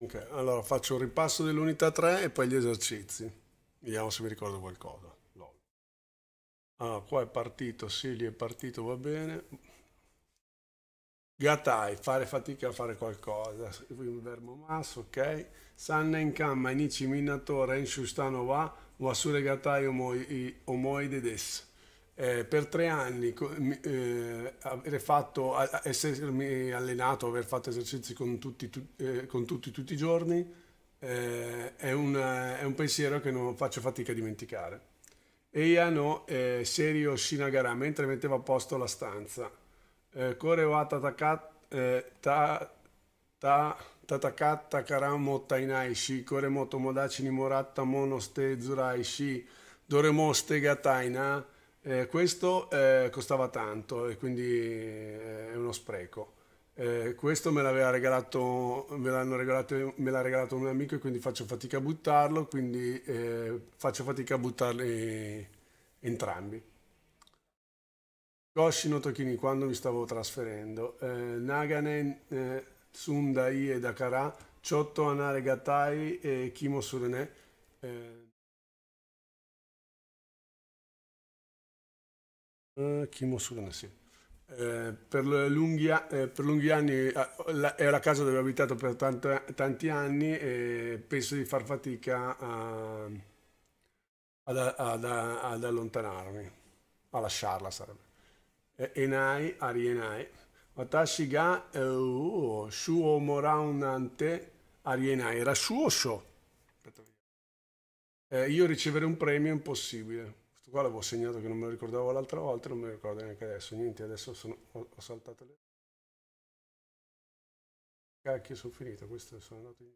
Ok, allora faccio un ripasso dell'unità 3 e poi gli esercizi. Vediamo se mi ricordo qualcosa. No. Allora, qua è partito, sì, lì è partito, va bene. Gatai, fare fatica a fare qualcosa. Verbo mas, ok. Sanna in camma, inici minatore, in shustano va, vasure gatai omoide des eh, per tre anni eh, aver fatto, essermi allenato, aver fatto esercizi con tutti, tu, eh, con tutti, tutti i giorni, eh, è un, è, un, pensiero che non faccio fatica a dimenticare. Eia no eh, Serio Shinagara, mentre metteva a posto la stanza. Eh, kore wa tatakat, tatakata karamo tainai shi, kore mo tomodachi ni moratta monoste ste zurai shi, doremo ste gataina, eh, questo eh, costava tanto e quindi eh, è uno spreco. Eh, questo me l'aveva regalato, me l'hanno regalato, me l'ha regalato un amico e quindi faccio fatica a buttarlo, quindi eh, faccio fatica a buttarli entrambi. no Tokini quando mi stavo trasferendo. Eh, Naganen, Sundai e Dakara, Chotto Anare Gatai e Kimo Surene. eh, Sudan, sì. Eh, per, lunghi, eh, per, lunghi, anni eh, la, è la casa dove ho abitato per tanta, tanti anni e penso di far fatica a, ad, ad, ad, allontanarmi, a lasciarla sarebbe. Enai, Ari Enai, Watashi ga eh, oh, shuo moraunante Ari Enai, era suo show. Eh, io riceverei un premio è impossibile. Questo qua l'avevo segnato che non me lo ricordavo l'altra volta, non me lo ricordo neanche adesso. Niente, adesso sono, ho, ho, saltato le... Cacchio, sono finito, questo sono andato in...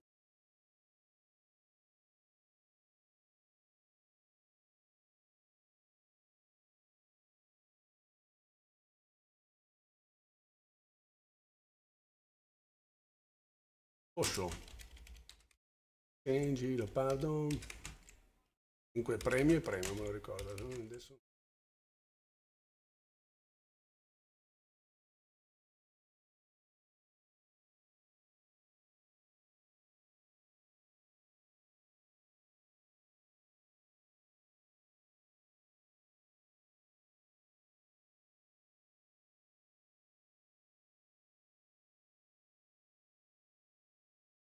Osho. Change giro, pardon. Comunque premio e premio, me lo ricordo. Adesso...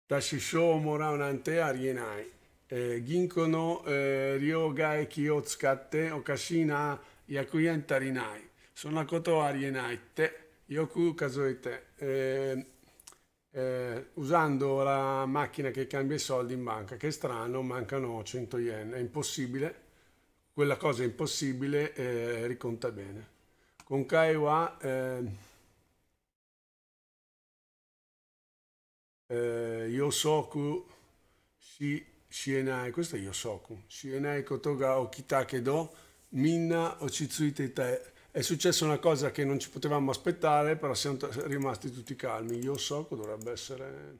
Tashisho Moran Ante rienai. えー、銀行の、えー、利用外気を使っておかしいな100円足りないそんなことはありえないってよく数えて、えー、usando eh, eh, eh, la macchina che cambia i soldi in banca che strano mancano 100 yen è impossibile quella cosa è impossibile riconta bene con Kaiwa Yosoku si Shienai, questo è Yosoku, ecco. Shienai Kotoga Okitake Do, Minna Ochitsuite Te. È successa una cosa che non ci potevamo aspettare, però siamo rimasti tutti calmi. Io Yosoku dovrebbe essere...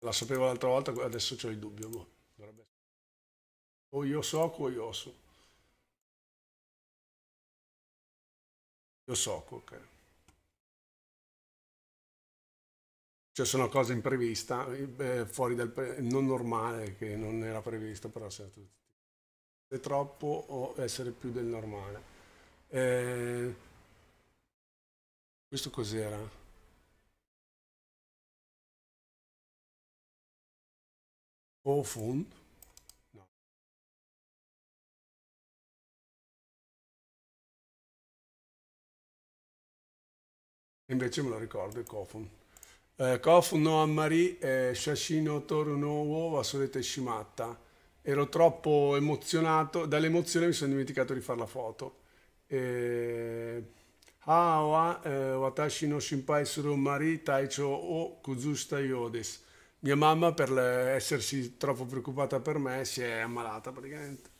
La sapevo l'altra volta, adesso ho il dubbio. Boh. Dovrebbe... O Yosoku o Io Yosoku, ok. Cioè sono cose impreviste, eh, eh, fuori dal non normale, che non era previsto, però siamo tutti. Troppo o essere più del normale. Eh, questo cos'era? O fun? No. Invece me lo ricordo, il Kofun. Eh, Kofu no Amari eh, Shashino Toru no Uo Asolete Shimatta. Ero troppo emozionato, dall'emozione mi sono dimenticato di fare la foto. E... Eh, watashi no shinpai suru mari taicho o kuzushita yodes. Mia mamma, per essersi troppo preoccupata per me, si è ammalata praticamente.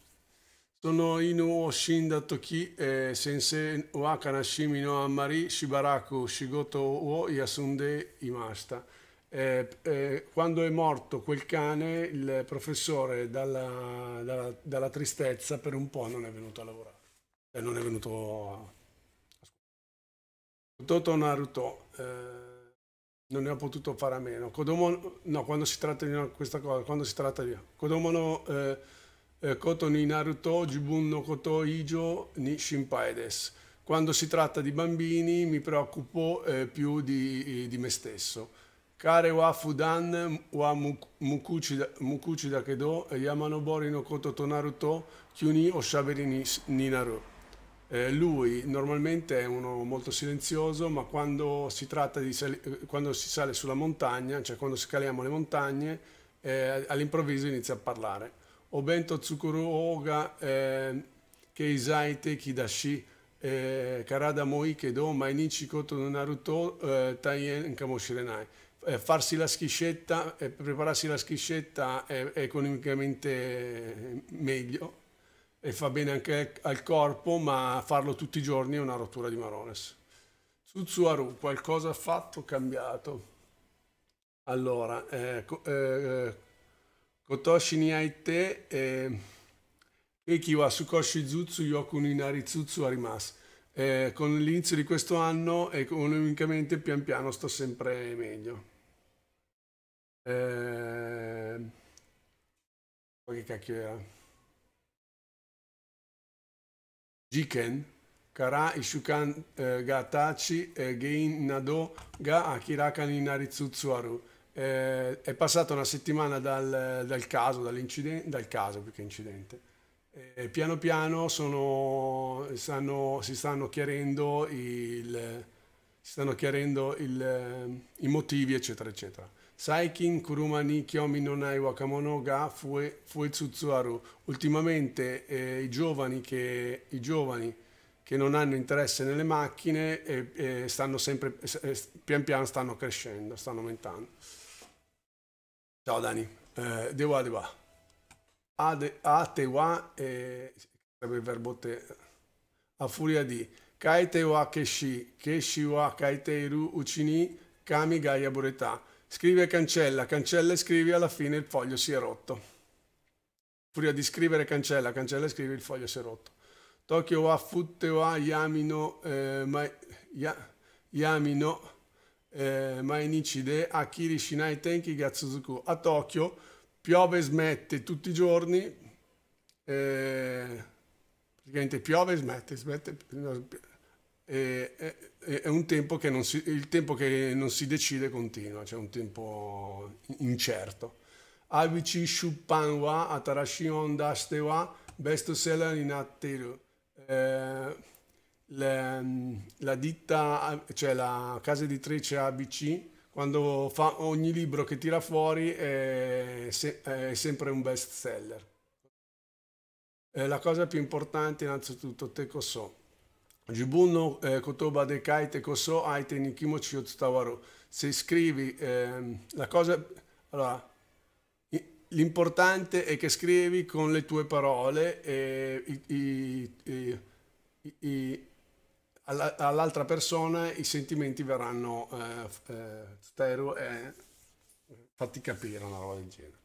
Sono その犬を死んだ時、えー、先生は悲しみのあまりしばらく仕事を休んでいました。Eh, eh, quando è morto quel cane, il professore dalla, dalla, dalla, tristezza per un po' non è venuto a lavorare, eh, non è venuto a scuola. Toto Naruto eh, non ne ho potuto fare a meno. Kodomo, no, quando si tratta di una, questa cosa, quando si tratta di Kodomo no, eh, eh, koto ni Naruto, jibun no koto ijo ni shinpai desu. Quando si tratta di bambini mi preoccupo eh, più di, di, me stesso. Kare wa fudan wa mukuchi da kedo, yamanobori no koto to Naruto, kyuni o shaberi ni, ni Naruto. Eh, lui normalmente è uno molto silenzioso, ma quando si, di, eh, quando si sale sulla montagna, cioè quando scaliamo le montagne, eh, all'improvviso inizia a parlare. Obento Tsukuru Oga eh, Keizai Teki Dashi eh, Karada Moike Do Mainichi Koto no Naruto eh, Taien Kamoshirenai eh, farsi la schiscetta, eh, prepararsi la schiscetta è economicamente eh, meglio e fa bene anche al corpo, ma farlo tutti i giorni è una rottura di marones. Tsutsuaru, qualcosa ha fatto, cambiato. Allora, eh, eh, Kotoshi ni aite e eh, Eki wa Sukoshi Zutsu Yoku ni Narizutsu arimasu. Eh, con l'inizio di questo anno economicamente pian piano sto sempre meglio. Eh, che cacchio era? Jiken, Kara Ishukan eh, Gatachi, eh, Gein Nado, Ga Akiraka ni Narizutsu Aru. Eh, è passata una settimana dal, dal caso, dall'incidente, dal caso più che incidente. Eh, piano piano sono, stanno, si stanno chiarendo, il, si stanno chiarendo il, i motivi, eccetera, eccetera. Saikin, Kuruma ni Kyomi non wakamono ga fue, fue tsutsuaru. Ultimamente eh, i, giovani che, i giovani che non hanno interesse nelle macchine e, eh, e eh, stanno sempre, eh, pian piano stanno crescendo, stanno aumentando. Ciao Dani, eh, devo arrivare. A, te, a te wa, eh, sarebbe il verbo te, a furia di kaite wa keshi, keshi wa kaiteiru ucini, kami gaia bureta. Scrive e cancella, cancella e scrivi, alla fine il foglio si è rotto. Furia di scrivere cancella, cancella e scrivi, il foglio si è rotto. Tokyo wa futte wa yamino, eh, ma, ya, yamino, eh, Mainichide a Kirishinai Tenki Gatsuzuku a Tokyo. Piove e smette tutti i giorni, eh, praticamente piove smette, smette eh, eh, è un tempo che non si, il tempo che non si decide continua, cioè un tempo incerto. Abici shupan wa atarashi onda wa best seller in atteru. Eh, la, mm, la ditta, eh, cioè la casa editrice ABC, quando fa ogni libro che tira fuori è, se, è sempre un best seller. Eh, la cosa più importante innanzitutto te koso. Jibunno eh, kotoba dekai te koso aite nikimochi yotsutawaru. Se scrivi eh, la cosa... Allora, l'importante è che scrivi con le tue parole e i, i, i, i all'altra persona i sentimenti verranno eh, eh, stero, eh, fatti capire, una roba del genere.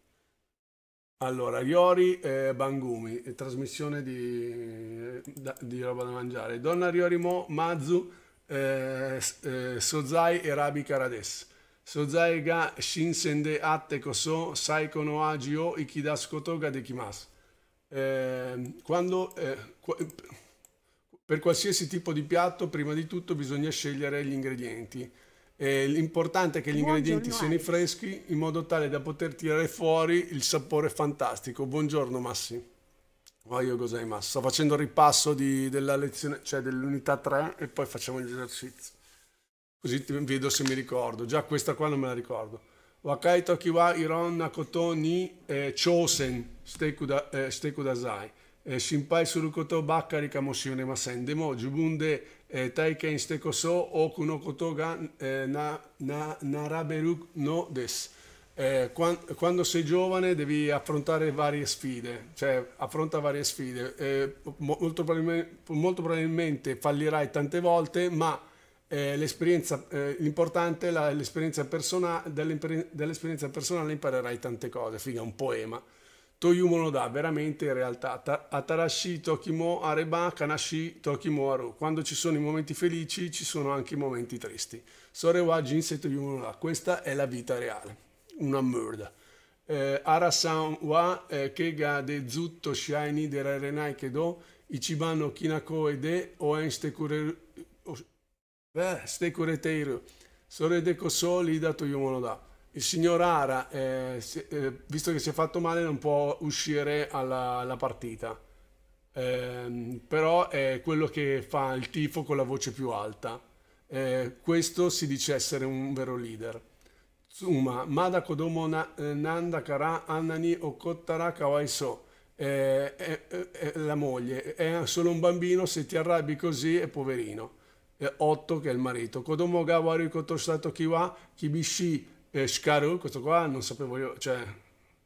Allora, Riori Bangumi, trasmissione di, di, roba da mangiare. Donna Riori Mo, Mazu, eh, eh, Sozai e Rabi Karades. Sozai ga Shinsende Atte Koso, Saiko no Agio, Ikidasu Kotoga de Kimasu. Ehm, quando... Eh, qu per qualsiasi tipo di piatto, prima di tutto bisogna scegliere gli ingredienti. l'importante è che gli Buongiorno ingredienti siano Alex. freschi in modo tale da poter tirare fuori il sapore fantastico. Buongiorno Massi. Voglio oh, cos'è Massi? Sto facendo il ripasso di, della lezione, cioè dell'unità 3 e poi facciamo gli esercizi. Così ti vedo se mi ricordo. Già questa qua non me la ricordo. Wakai Tokiwa Iron Nakoto ni eh, Chosen Steku Dazai. Eh, eh, Shinpai eh, eh, quando sei giovane devi affrontare varie sfide, cioè affronta varie sfide. molto, probabilmente, molto, probabilmente, fallirai tante volte, ma l'esperienza, l'importante è l'esperienza personale, dell'esperienza personale imparerai tante cose, figa un poema. Toyumo no da, veramente in realtà. Atarashi Tokimo Areba Kanashi Tokimo Aru. Quando ci sono i momenti felici ci sono anche i momenti tristi. Sorewa Jinsei Toyumo no da, questa è la vita reale, una merda. Eh, Arasan wa eh, Kega de Zutto Shiny de Rarenai Kedo Ichibano no Kinako Ede Oen Stekurete eh, Iru. Sore de Kosoli da Toyumo no da il signor Ara, eh, se, eh, visto che si è fatto male, non può uscire alla, alla partita. Eh, però è quello che fa il tifo con la voce più alta. Eh, questo si dice essere un vero leader. Tsuma, Mada Kodomo eh, Nanda Kara Annani Okottara Kawaiso. Eh, la moglie è solo un bambino, se ti arrabbi così è poverino. 8 che è il marito. Kodomo ga warikoto stato kiwa kibishi eh, Shkaru, questo qua non sapevo io, cioè,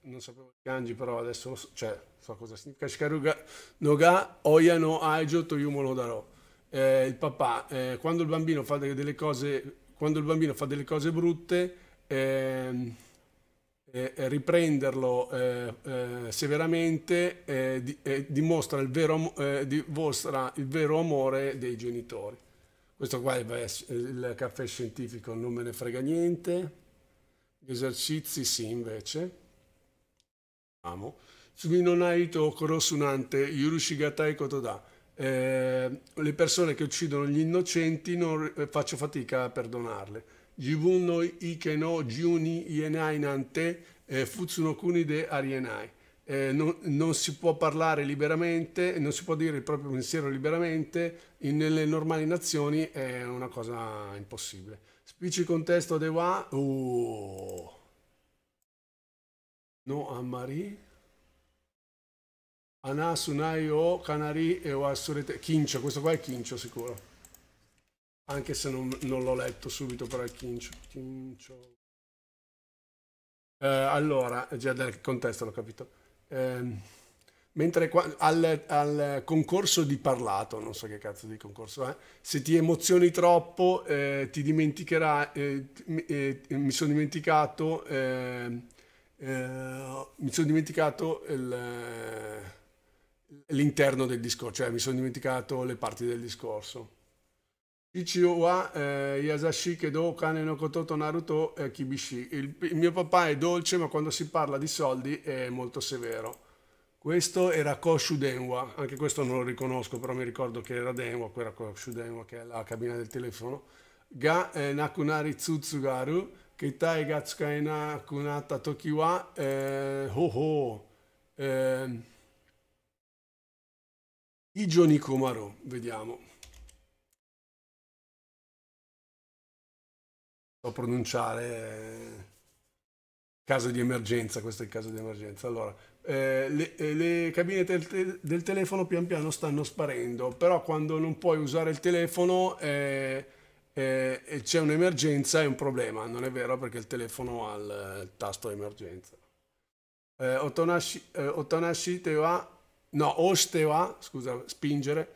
non sapevo Kanji, però adesso so, cioè, so cosa significa Shikaru Noga Oyano Aijo Toyumo Nodaro. Eh, il papà, eh, quando il bambino fa delle cose, quando il bambino fa delle cose brutte, ehm, eh, eh, riprenderlo eh, eh, severamente di, dimostra, il vero, dimostra il vero amore dei genitori. Questo qua è il caffè scientifico, non me ne frega niente. Esercizi sì invece. Amo. Tsumi no nai to korosunante yurushigatai kotoda. Eh, le persone che uccidono gli innocenti non, eh, faccio fatica a perdonarle. Jibun no ike no jiuni ienai nante eh, futsuno kuni de arienai. Eh, non, non, si può parlare liberamente, non si può dire il proprio pensiero liberamente, in, nelle normali nazioni è una cosa impossibile. Vici contesto de wa. Oh. No amari. Ana sunai o canari e o assurete. Kincio, questo qua è Kincio sicuro. Anche se non, non l'ho letto subito, però è Kincio. Kincio. Eh, allora, già dal contesto l'ho capito. Eh, Mentre qua, al, al, concorso di parlato, non so che cazzo di concorso è, eh, se ti emozioni troppo eh, ti dimenticherai, eh, eh, ehm, eh, mi sono dimenticato, mi sono dimenticato il, eh, l'interno del discorso, cioè mi sono dimenticato le parti del discorso. Ichiu wa Yasashi Kedo Kane no Kototo Naruto Kibishi. Il mio papà è dolce ma quando si parla di soldi è molto severo. Questo era Koshu Denwa, anche questo non lo riconosco, però mi ricordo che era Denwa, quella Koshu Denwa che è la cabina del telefono. Ga eh, Nakunari Tsutsugaru, Kitai Gatsukai Nakunata Tokiwa, eh, Ho Ho, eh, Ijo Nikomaro, vediamo. So pronunciare eh, caso di emergenza, questo è il caso di emergenza. Allora, eh, le, eh, le, cabine te del telefono pian piano stanno sparendo, però quando non puoi usare il telefono eh, eh, c'è un'emergenza è un problema, non è vero perché il telefono ha il, il tasto emergenza. Eh, otonashi, eh, otonashi te wa, no, oste wa, scusa, spingere,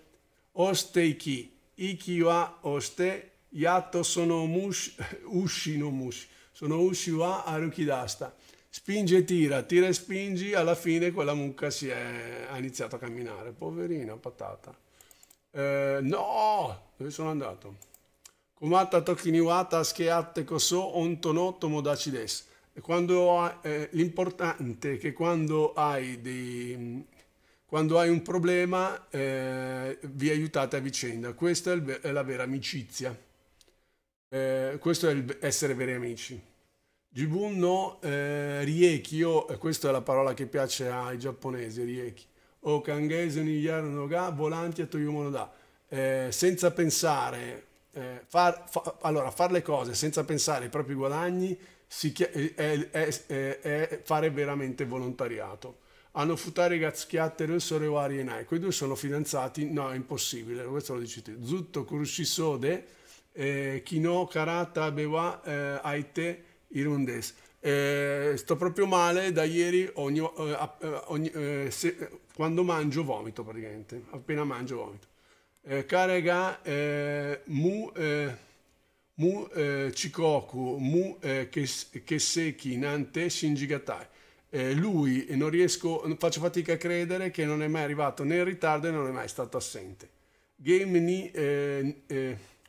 oste iki, iki wa oste, yato sono mushi, ushi no mushi, sono ushi wa arukidasta spingi e tira, tira e spingi, alla fine quella mucca si è, ha iniziato a camminare, poverina patata. Eh, no, dove sono andato? Kumata tokiniwata schiatte koso ontonotto modaci eh, l'importante è che quando hai, dei, quando hai un problema eh, vi aiutate a vicenda. Questa è, il, è la vera amicizia. Eh, questo è essere veri amici. Jibunno eh, Rieki, eh, questa è la parola che piace ai giapponesi, Rieki, o Kangese Niyaru no ga, volanti a Toyomono da, eh, senza pensare, eh, far, fa, allora fare le cose senza pensare ai propri guadagni eh, è, è, è, è, fare veramente volontariato. Hanno futare gazchiattere sore wari enai. Quei due sono fidanzati? No, è impossibile. Questo lo dici te. Zutto kurushisode, eh, kino karata bewa aite irlandese. Eh, sto proprio male da ieri, ogni, eh, eh, ogni, eh, se, quando mangio vomito praticamente, appena mangio vomito. Eh, carega eh, mu, eh, mu chikoku, mu keseki, nante shinjigatai. lui non riesco, faccio fatica a credere che non è mai arrivato né in ritardo e non è mai stato assente. Game ni,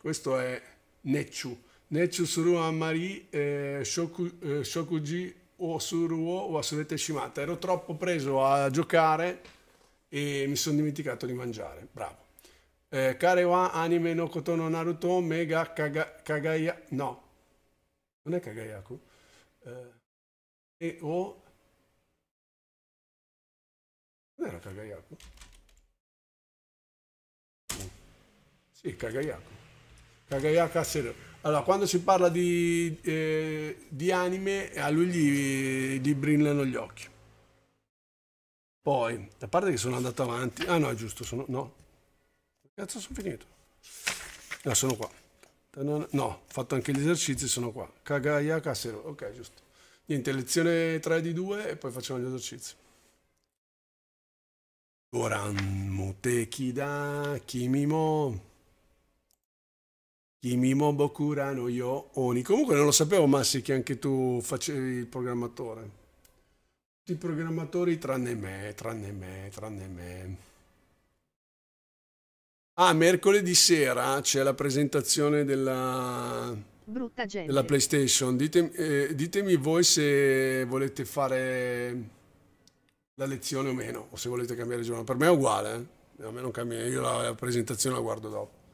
questo è Nechu. 熱中するあんまり、eh, shoku, eh, shokuji o suru o asurete shimata. Ero troppo preso a giocare e mi sono dimenticato di mangiare. Bravo. Eh, kare wa anime no kotono Naruto mega kaga, kagaya... No. Non è kagayaku. Eh, e o... Non era kagayaku? Sì, kagayaku. Kagayaka seru. Allora, quando si parla di, eh, di anime, eh, a lui gli, gli, brillano gli occhi. Poi, a parte che sono andato avanti... Ah no, è giusto, sono... No. Cazzo, sono finito. No, sono qua. No, ho fatto anche gli esercizi, sono qua. Kagaya Kasero. Ok, giusto. Niente, lezione 3 di 2 e poi facciamo gli esercizi. Goran Mutekida Kimimo. I Bokura no Yo Oni. Comunque non lo sapevo, Massi, che anche tu facevi il programmatore. Tutti i programmatori tranne me, tranne me, tranne me. Ah, mercoledì sera c'è la presentazione della, della PlayStation. Ditemi, eh, ditemi voi se volete fare la lezione o meno, o se volete cambiare giorno. Per me è uguale, eh? a me non cambia, io la, la presentazione la guardo dopo.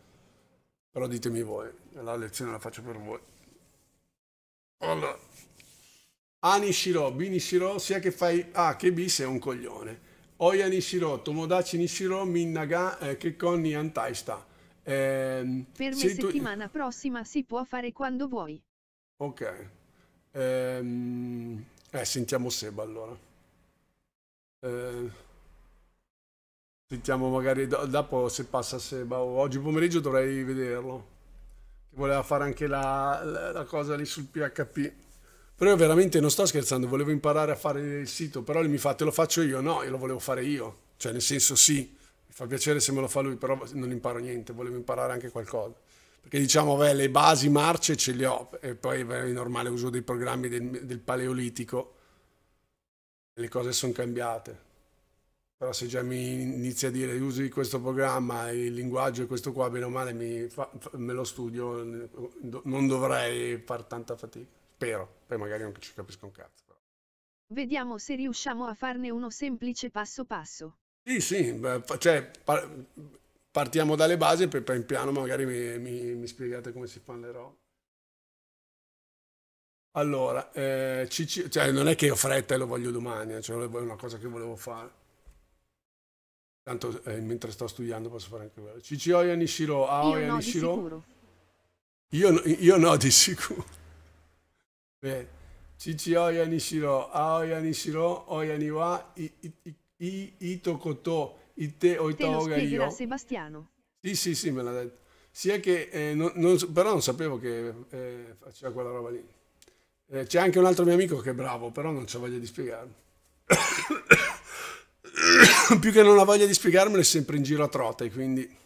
Però ditemi voi, la lezione la faccio per voi. Allora, Anishiro, B Nishiro, sia che fai A che B sei un coglione. Oya Nishiro, Tomodachi Nishiro, Minnaga, eh, conni Antaista. Eh, per me settimana tu... prossima si può fare quando vuoi. Ok. Ehm, eh sentiamo Seba allora. Eh... Sentiamo magari dopo se passa Seba oggi pomeriggio dovrei vederlo. Che voleva fare anche la, la, la cosa lì sul PHP. Però io veramente non sto scherzando, volevo imparare a fare il sito, però mi fa te lo faccio io, no, io lo volevo fare io. Cioè nel senso sì, mi fa piacere se me lo fa lui, però non imparo niente, volevo imparare anche qualcosa. Perché diciamo, beh, le basi marce ce le ho, e poi beh, è normale uso dei programmi del, del paleolitico, le cose sono cambiate però se già mi inizia a dire usi questo programma, il linguaggio e questo qua, bene o male fa, me lo studio, non dovrei far tanta fatica, spero, poi magari non ci capisco un cazzo. Però. Vediamo se riusciamo a farne uno semplice passo passo. Sì, sì, cioè, partiamo dalle basi e poi pian piano magari mi, mi, mi spiegate come si fanno le robe. Allora, eh, cioè, non è che ho fretta e lo voglio domani, eh, cioè, è una cosa che volevo fare. Tanto eh, mentre sto studiando posso fare anche quello. Ciccioia Nishiro, Aoya no, Nishiro. Io, io, no, di sicuro. Beh, Ciccioia Nishiro, Aoya Nishiro, Oya Niwa, I, Ito Koto, Ite Oitaoga Io. Sebastiano. Sì, sì, sì, me l'ha detto. Sia che, eh, non, non, però non sapevo che eh, faceva quella roba lì. Eh, c'è anche un altro mio amico che è bravo, però non c'ho voglia di spiegarlo. più che non ha voglia di spiegarmelo è sempre in giro a trote, quindi...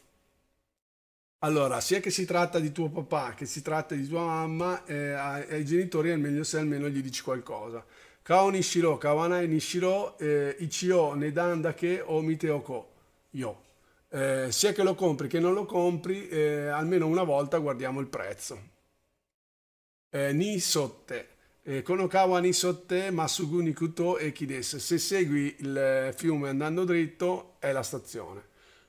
Allora, sia che si tratta di tuo papà che si tratta di tua mamma, eh, ai, genitori è meglio se almeno gli dici qualcosa. Kao Nishiro, Kawanai Nishiro, eh, Ichio, Nedan che o Miteoko, io. Eh, sia che lo compri che non lo compri, eh, almeno una volta guardiamo il prezzo. Eh, Nisotte. Eh, Konokawa Nisotte Masuguni Kuto e Kides. Se segui il fiume andando dritto è la stazione.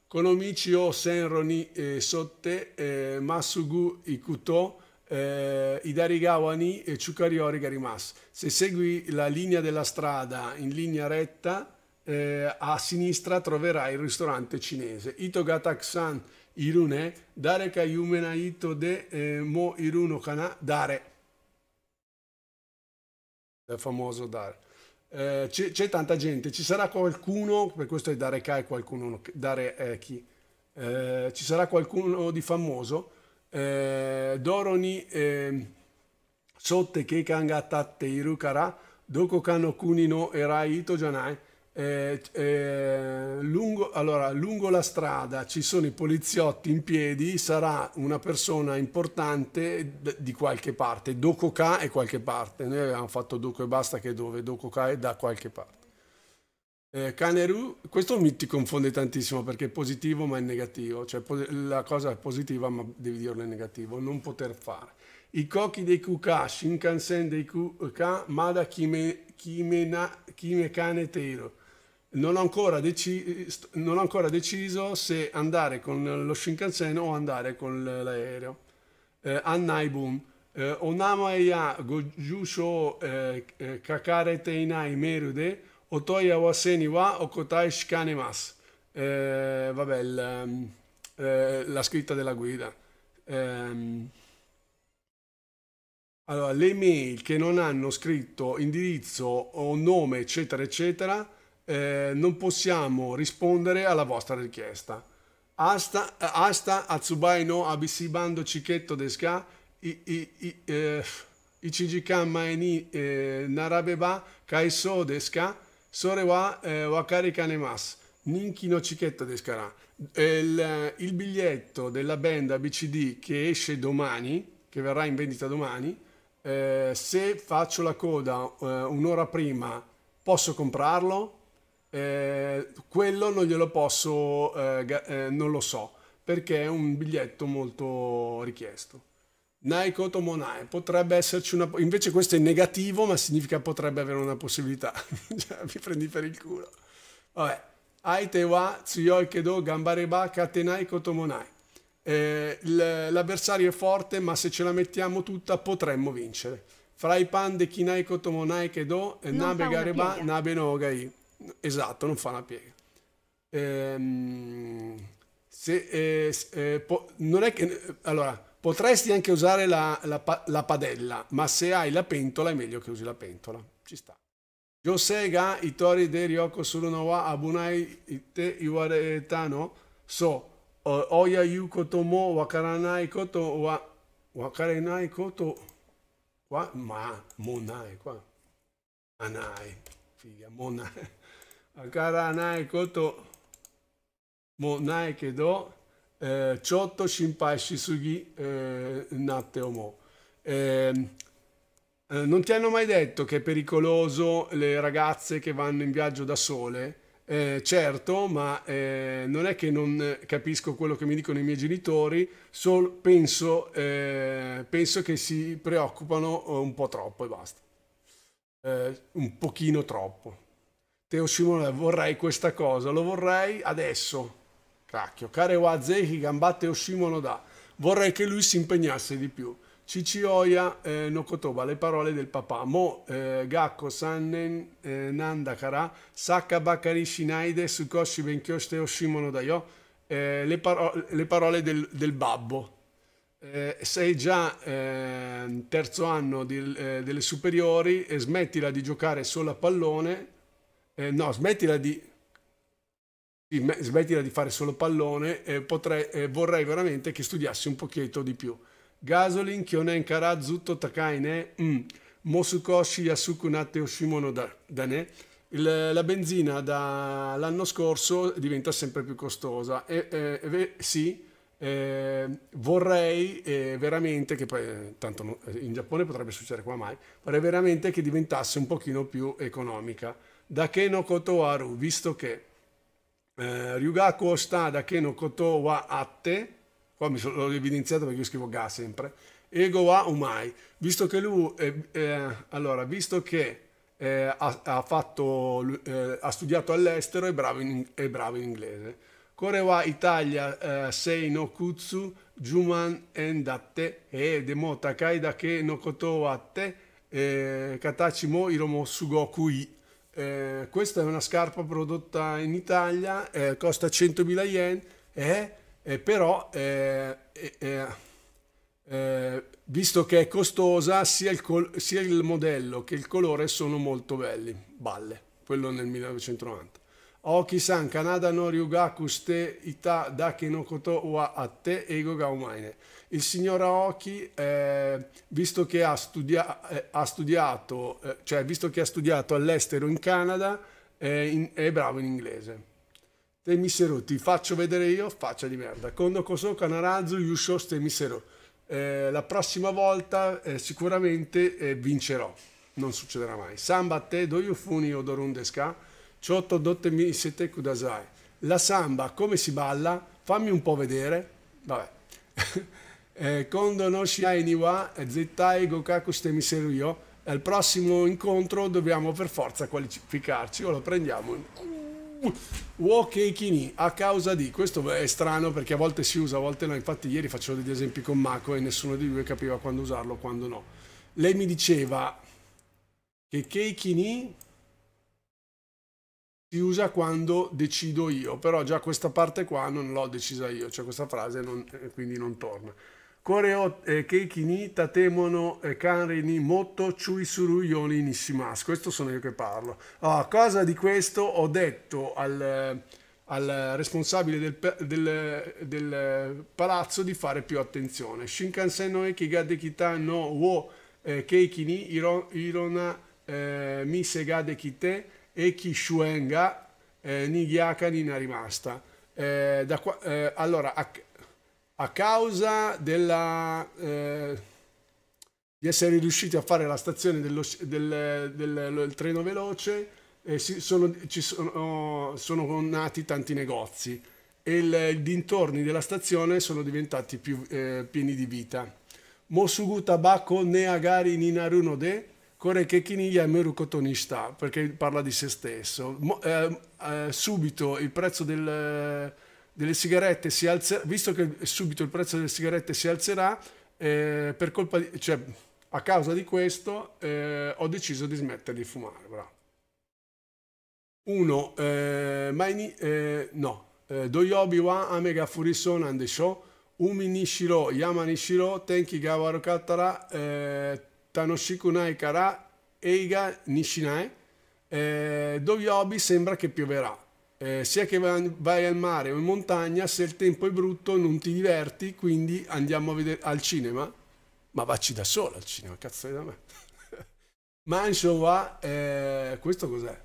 Konomichi o Senro ni eh, Sotte eh, Masugu i kuto, eh, Idarigawa ni e Chukariori Garimas. Se segui la linea della strada in linea retta eh, a sinistra troverai il ristorante cinese. Ito gataksan Irune Dare Kayumena Ito de Mo Iruno Kana Dare famoso dare. Eh, c'è, tanta gente, ci sarà qualcuno, per questo è dare Kai, qualcuno, dare eh, chi, eh, ci sarà qualcuno di famoso, eh, Doroni ehm, Sotte che kanga tatte irukara, doko kano kunino erai ito janai, eh, eh, lungo, allora, lungo la strada ci sono i poliziotti in piedi, sarà una persona importante di qualche parte, Doco K è qualche parte, noi abbiamo fatto Doko e basta che dove, Doko K è da qualche parte. Eh, Kaneru, questo mi ti confonde tantissimo perché è positivo ma è negativo, cioè la cosa è positiva ma devi dirlo è negativo, non poter fare. I Koki dei Kuka, Shinkansen dei Kuka, Mada Kime, Kimena, Teiro non ho, ancora, deci non ho ancora deciso se andare con lo Shinkansen o andare con l'aereo. Eh, Annai Boom. Eh, Onamaya Gojusho eh, eh Kakare Teinai Merude Otoya Waseni wa Okotai Shikanimas. Eh, vabbè, la, eh, la scritta della guida. Eh, allora, le mail che non hanno scritto indirizzo o nome, eccetera, eccetera, eh, non possiamo rispondere alla vostra richiesta. Asta, eh, asta Atsubai no ABC Bando Chichetto Deska i, i, i, eh, Ichijikan Maeni eh, Narabeba Kaiso Deska Sore wa eh, Wakari Kanemasu Ninki no Chichetto Descarà. Il, eh, il biglietto della band ABCD che esce domani, che verrà in vendita domani, eh, se faccio la coda eh, un'ora prima posso comprarlo? Eh, quello non glielo posso, eh, eh, non lo so, perché è un biglietto molto richiesto. Nike Otomonai, potrebbe esserci una... Invece questo è negativo, ma significa potrebbe avere una possibilità. Mi prendi per il culo. Vabbè. Aite wa tsuyoi kedo gambareba katenai kotomonai. Eh, l'avversario è forte, ma se ce la mettiamo tutta potremmo vincere. Fra i pan de kinai kotomonai kedo, nabe gareba, nabe no gai. Esatto, non fa una piega. Ehm, se, eh, eh, po- non è che, allora, potresti anche usare la, la, la, padella, ma se hai la pentola è meglio che usi la pentola. Ci sta. Josega, i Itori de Ryoko Surunowa, Abunai Ite Iwaretano, So, Oya Yuko Tomo, Wakaranai Koto, wa, Wakaranai Koto, Wa, ma, Monai, qua, Anai, figa, Monai gara nae koto mo nae kedo eh, chotto shinpai shisugi eh, omo. Ehm, eh, non ti hanno mai detto che è pericoloso le ragazze che vanno in viaggio da sole? Eh, certo, ma eh, non è che non capisco quello che mi dicono i miei genitori, solo penso, eh, penso, che si preoccupano eh, un po' troppo e basta. Eh, un pochino troppo. Teo Simone, vorrei questa cosa, lo vorrei adesso. Cacchio, care Karewa Zehi, Gambatteo Simone da. Vorrei che lui si impegnasse di più. Cici Cicioia eh, Nokotoba, le parole del papà. Mo eh, Gakko Sannen eh, Nandakara, Saka Bakari Shinaide, Sukoshi Benkyoshite Oshimono Dayo, eh, le, paro le parole del, del babbo. Eh, sei già eh, terzo anno di, eh, delle superiori e smettila di giocare solo a pallone eh, no, smettila di, sì, smettila di fare solo pallone, eh, potrei, eh, vorrei veramente che studiassi un pochetto di più. Gasolin, Kyonen, Kara, Zutto, Takaine, mm, Mosukoshi, Yasuku, Nate, Oshimono, Dane. Il, la benzina dall'anno scorso diventa sempre più costosa e, e sì, eh, vorrei eh, veramente che poi, eh, tanto eh, in Giappone potrebbe succedere qua mai, vorrei veramente che diventasse un pochino più economica. だけのことはある、visto che、eh, Ryugaku sta da che no koto wa atte, qua mi sono evidenziato perché io scrivo ga sempre, ego wa umai, visto che lui, eh, eh, allora, visto che eh, ha, ha, fatto, eh, ha, studiato all'estero e bravo in, è bravo in inglese. Korewa Italia eh, sei no kutsu juman endatte e demota kai da che no koto wa atte eh, katachi mo iromo i eh, questa è una scarpa prodotta in Italia, eh, costa 100.000 yen, eh, eh però eh, eh, visto che è costosa sia il, sia il modello che il colore sono molto belli, balle, quello nel 1990. Oki-san, Kanada no ryugaku ste ita dake no koto wa atte ego ga umaine. Il signor Aoki, eh, visto che ha, studia eh, ha studiato, eh, cioè visto che ha studiato all'estero in Canada, eh, in è bravo in inglese. Te misero, ti faccio vedere io, faccia di merda. Kondo koso kanarazu yusho ste misero. Eh, la prossima volta eh, sicuramente vincerò. Non succederà mai. Samba te do yufuni odorun desu la samba, come si balla? Fammi un po' vedere. Vabbè. Eh, Al prossimo incontro dobbiamo per forza qualificarci o lo prendiamo. Wokekini, a causa di... Questo è strano perché a volte si usa, a volte no. Infatti ieri facevo degli esempi con Mako e nessuno di due capiva quando usarlo, quando no. Lei mi diceva che Keikini si usa quando decido io, però già questa parte qua non l'ho decisa io, cioè questa frase non, eh, quindi non torna. Koreo eh, keiki ni tatemono eh, kanri ni motto chui suru yoni nishimasu. Questo sono io che parlo. Allora, a cosa di questo ho detto al, al responsabile del, del, del, palazzo di fare più attenzione. Shinkansen no ekiga dekita no wo keiki ni irona eh, mi sega dekite Eki Shuenga, eh, Nigiakanin rimasta. Eh, da, eh, allora, a, a, causa della, eh, di essere riusciti a fare la stazione dello, del, del, del, treno veloce, eh, si, sono, sono, sono, nati tanti negozi e i dintorni della stazione sono diventati più eh, pieni di vita. Mosugu Tabako Neagari Ninaruno De Corre Chechiniglia è mero cotonista perché parla di se stesso. Mo, eh, eh, subito il prezzo del, delle sigarette si alzerà, visto che subito il prezzo delle sigarette si alzerà, eh, per colpa di, cioè, a causa di questo eh, ho deciso di smettere di fumare. Bravo. Uno, eh, eh no, eh, Doyobi wa Amega Furison and the show. Umi Nishiro, Yama Nishiro, Tenki Gawaru Katara, eh, Tanoshi Kunai Kara Eiga Nishinai, eh, dove Obi sembra che pioverà. Eh, sia che vai al mare o in montagna, se il tempo è brutto non ti diverti, quindi andiamo a vedere al cinema. Ma vacci da sola al cinema, cazzo è da me. Mansion wa, eh, questo cos'è?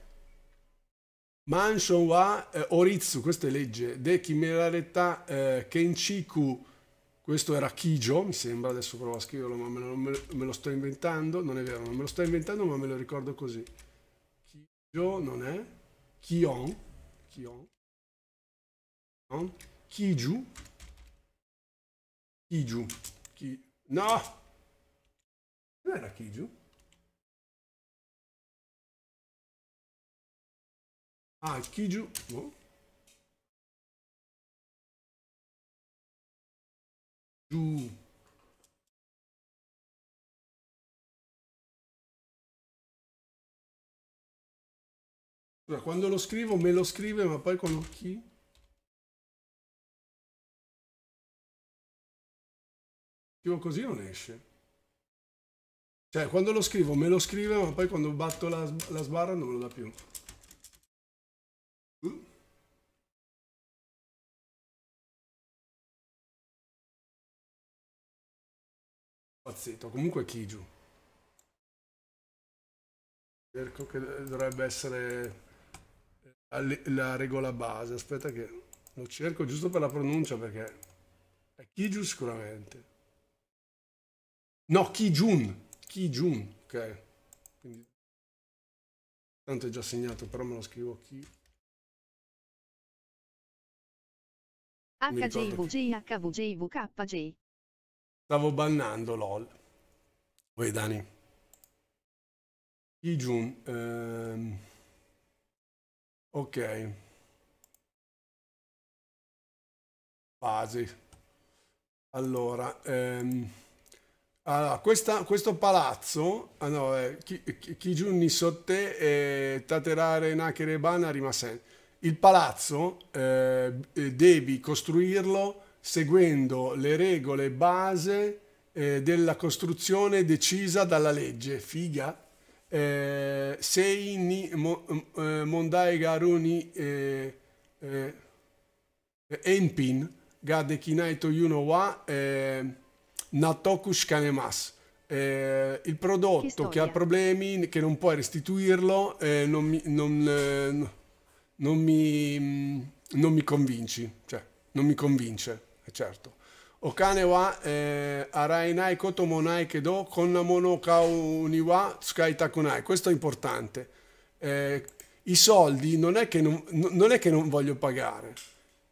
Mansion wa eh, Oritsu, questa è legge, de Kimerareta eh, Kenchiku questo era Kigio, mi sembra, adesso provo a scriverlo, ma me lo, me lo, sto inventando. Non è vero, non me lo sto inventando, ma me lo ricordo così. Kigio non è. Kion. Kion. No? Kiju. Kiju. Ki... No! Non era Kiju? Ah, Kiju. Oh. Giù. Allora, quando lo scrivo me lo scrive, ma poi con chi? Scrivo così non esce. Cioè, quando lo scrivo me lo scrive, ma poi quando batto la, la sbarra non me lo dà più. Pazzito. Comunque Kiju. Cerco che dovrebbe essere la regola base. Aspetta che lo cerco giusto per la pronuncia perché è Kiju sicuramente. No, Kijun. Kijun, ok. Quindi, tanto è già segnato, però me lo scrivo chi. HJVG Stavo bannando LOL. Voi Dani. Kijun. Ehm... Ok. Basi. Allora, ehm... allora questa, questo palazzo, ah no, eh, Kijun Nisotte e Taterare Nakere Bana Rimasen. Il palazzo eh, eh devi costruirlo seguendo le regole base eh, della costruzione decisa dalla legge. Figa. Eh, sei ni mo, eh, mondai garuni eh, eh, eh, enpin gade kinai to yuno wa eh, natoku shikanemasu. Eh, il prodotto che, che, ha problemi, che non puoi restituirlo, eh, non, mi, non, eh, non, mi, non mi convinci, cioè non mi convince certo. O cane wa eh, arai nai koto monai kedo konnamono kau ni wa tsukai takunai. Questo è importante. Eh, I soldi non è, non, non è, che non, voglio pagare,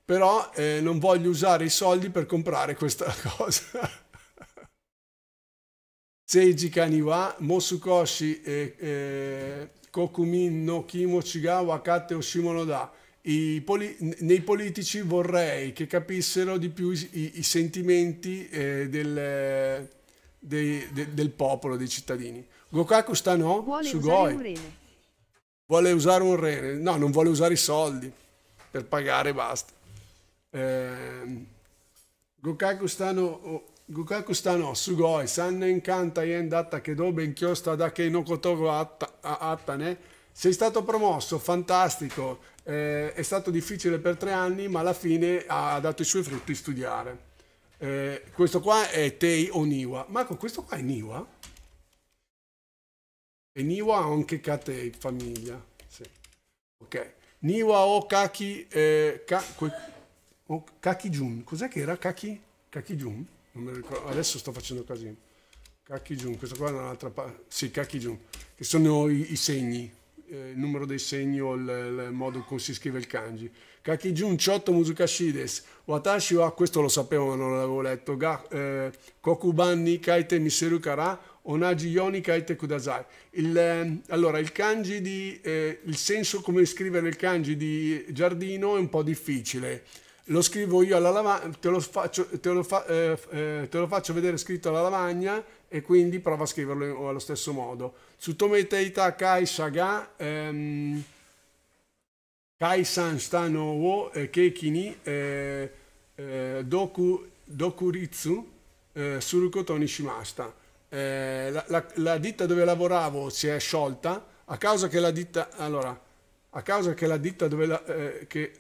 però eh, non voglio usare i soldi per comprare questa cosa. Seiji kani wa mosukoshi eh, eh, kokumin no kimo chiga wakate o shimono da. Poli nei politici vorrei che capissero di più i, i sentimenti eh, del, dei, de del, popolo, dei cittadini. Gokaku sta no, vuole Sugoi. Usare vuole usare un rene, no, non vuole usare i soldi per pagare basta. Eh, Gokaku stano... Oh, Gokaku stano sugoi, sanne incanta yen datta che dobe inchiosta da che no kotogo atta, attane. Sei stato promosso, fantastico, eh, è stato difficile per tre anni, ma alla fine ha dato i suoi frutti studiare. Eh, questo qua è Tei Oniwa. Marco, questo qua è Niwa? E Niwa anche Katei, famiglia. Sì. Ok. Niwa o Kaki... Eh, ka, que, o Kaki Jun. Cos'è che era? Kaki? Kaki Jun? Non me lo ricordo. Adesso sto facendo casino. Kaki Jun, questo qua è un'altra parte. Sì, Kaki Jun. Che sono i, i segni. Eh, il numero dei segno, il, il modo in cui si scrive il kanji. Kakijun Chotto Muzukashides, Watashi wa, questo lo sapevo, non l'avevo letto, ga, eh, Kokuban ni kaite miseru kara, onaji yoni kaite kudasai. Il, eh, allora, il kanji di, eh, il senso come scrivere il kanji di giardino è un po' difficile. Lo scrivo io alla lavagna, te lo, faccio, te lo, eh, eh, te lo faccio vedere scritto alla lavagna e quindi prova a scriverlo allo stesso modo. Tsutome Teita Kai Saga, ehm, Kai San Stano Wo eh, Keikini, eh, eh, Doku, Dokuritsu, eh, Suruko Shimasta. Eh, la, la, la, ditta dove lavoravo si è sciolta a causa che la ditta, allora, a causa che la ditta dove, la, eh, che,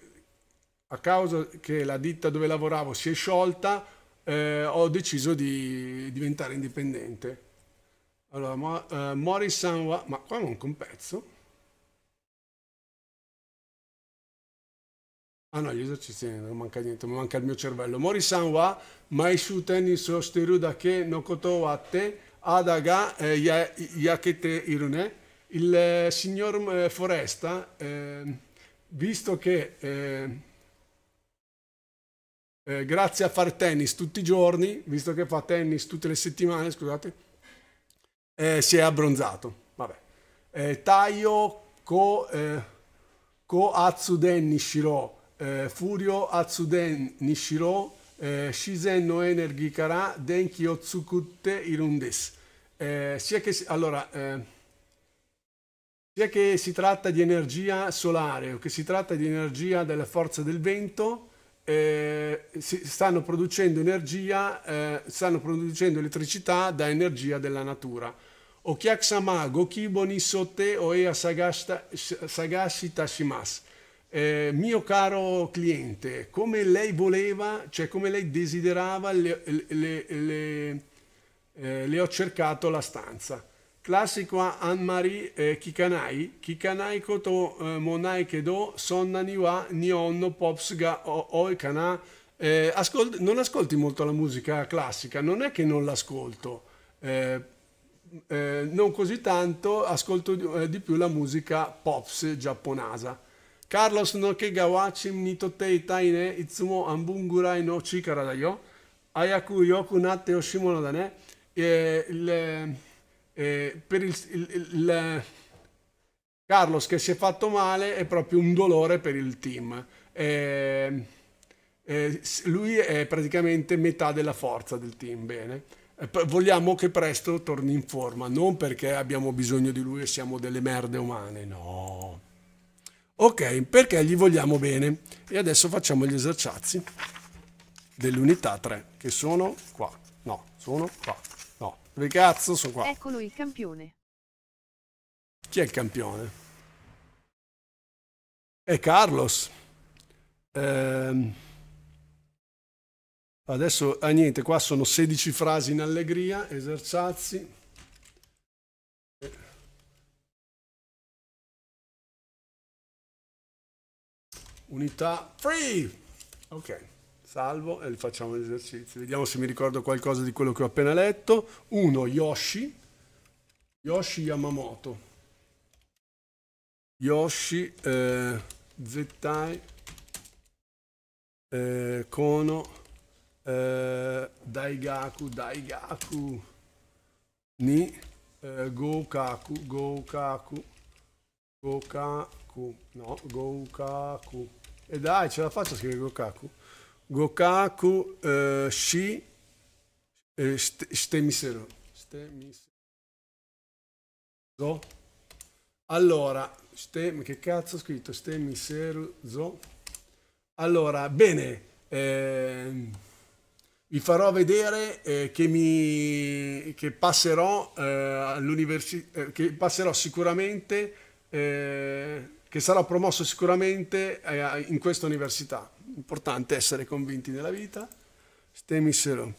a causa che la ditta dove lavoravo si è sciolta, eh, ho deciso di diventare indipendente. Allora, mo, uh, eh, Morrison, ma qua manca un pezzo. Ah no, gli esercizi eh, non manca niente, mi manca il mio cervello. Mori-san wa maishuten ni da che no koto wa te adaga eh, yakete irune. Il eh, signor Foresta, eh, visto che eh, grazie a fare tennis tutti i giorni, visto che fa tennis tutte le settimane, scusate, eh, si è abbronzato. Vabbè. Eh, Taio Ko, eh, Ko Atsuden Nishiro, eh, Furio Atsuden Nishiro, eh, Shizen no Energy Kara, Denki Otsukute Irundes. Eh, sia che, allora, sia che si tratta di energia solare o che si tratta di energia della forza del vento, eh, stanno producendo energia, eh, stanno producendo elettricità da energia della natura. お客様ご希望に沿ってお部屋探した探しいたします。Eh, mio caro cliente, come lei voleva, cioè come lei desiderava, le, le, le, eh, le ho cercato la stanza. Classico a Anne-Marie eh, Kikanai, Kikanai koto eh, monai kedo, sonna ni wa nihon pops ga oi kana. Eh, non ascolti molto la musica classica, non è che non l'ascolto. Eh, eh, non così tanto ascolto eh, di più la musica pops giapponese. Carlos no che gawachim nitotei taine itsumo ambungurai no chikara da yo ayaku yoku natte oshimono da ne eh, eh, Carlos che si è fatto male è proprio un dolore per il team eh, lui è praticamente metà della forza del team bene eh, vogliamo che presto torni in forma, non perché abbiamo bisogno di lui e siamo delle merde umane, no. Ok, perché gli vogliamo bene. E adesso facciamo gli esercizi dell'unità 3, che sono qua. No, sono qua. No, dove cazzo sono qua? Eccolo il campione. Chi è il campione? È Carlos. Ehm... Adesso, ah, niente, qua sono 16 frasi in allegria, esercizi. Unità free! Ok, salvo e facciamo gli esercizi. Vediamo se mi ricordo qualcosa di quello che ho appena letto. 1. Yoshi. Yoshi Yamamoto. Yoshi eh, Zettai eh, Kono eh, Daigaku, Daigaku, Ni, eh, Gokaku, Gokaku, Gokaku, no, Gokaku. E dai, ce la faccio a scrivere Gokaku? Gokaku, eh, Shi, eh, Stemisero. Stemisero. Zo. Allora, stem, che cazzo ho scritto? Stemisero, Zo. Allora, bene. ehm, vi farò vedere eh, che, mi, che, passerò, eh, eh che passerò sicuramente, eh, che sarò promosso sicuramente eh, in questa università. Importante essere convinti nella vita. Stemissero.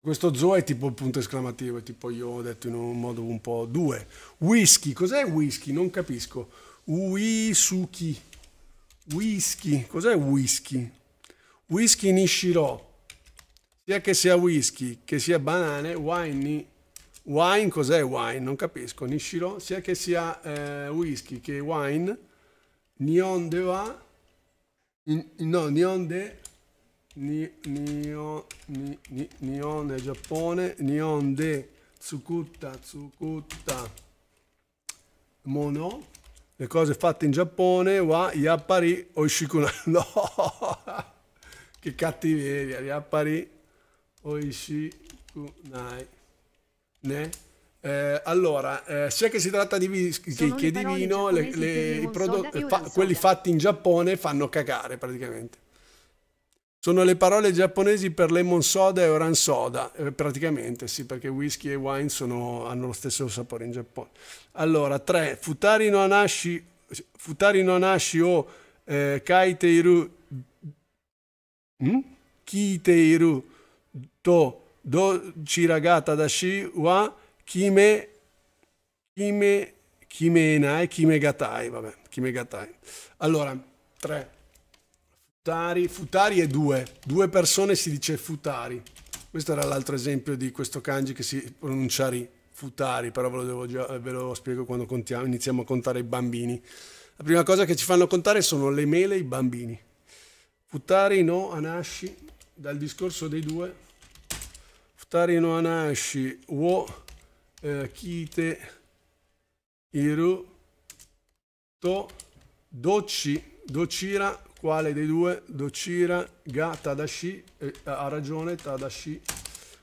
Questo zoo è tipo punto esclamativo, è tipo io ho detto in un modo un po' due. Whisky, cos'è whisky? Non capisco. Uisuki. Whisky, cos'è whisky? Whisky Nishiro, sia che sia whisky, che sia banane, wine, wine cos'è wine? Non capisco, Nishiro, sia che sia eh, whisky che wine, Nion de va, in, no, Nion de, ni, Nion, ni, ni, Nion è Giappone, Nion de Tsukutta, Tsukutta, Mono, le cose fatte in Giappone, wa Yappari Oishikunai, no! Che cattiveria, eh, riappari. Oishikunai. Ne? Eh, allora, eh, sia che si tratta di whisky che di vino, le, le, i prodotti, fa, quelli fatti in Giappone fanno cagare praticamente. Sono le parole giapponesi per lemon soda e oran soda, eh, praticamente sì, perché whisky e wine sono, hanno lo stesso sapore in Giappone. Allora, 3. Futari no anashi, futari no anashi o eh, kaiteiru 聞いているとどちらが正しいは決め決め決めない決めがたい vabbè 決めがたい hm? allora 3 futari futari è 2 due persone si dice futari questo era l'altro esempio di questo kanji che si pronuncia ri futari però ve lo, devo già, ve lo spiego quando contiamo, iniziamo a contare i bambini la prima cosa che ci fanno contare sono le mele e i bambini Futari no Anashi, dal discorso dei due, Futari no Anashi, wo eh, kite iru to dochi, docira, quale dei due? Docira, ga, tadashi, eh, ha ragione, tadashi,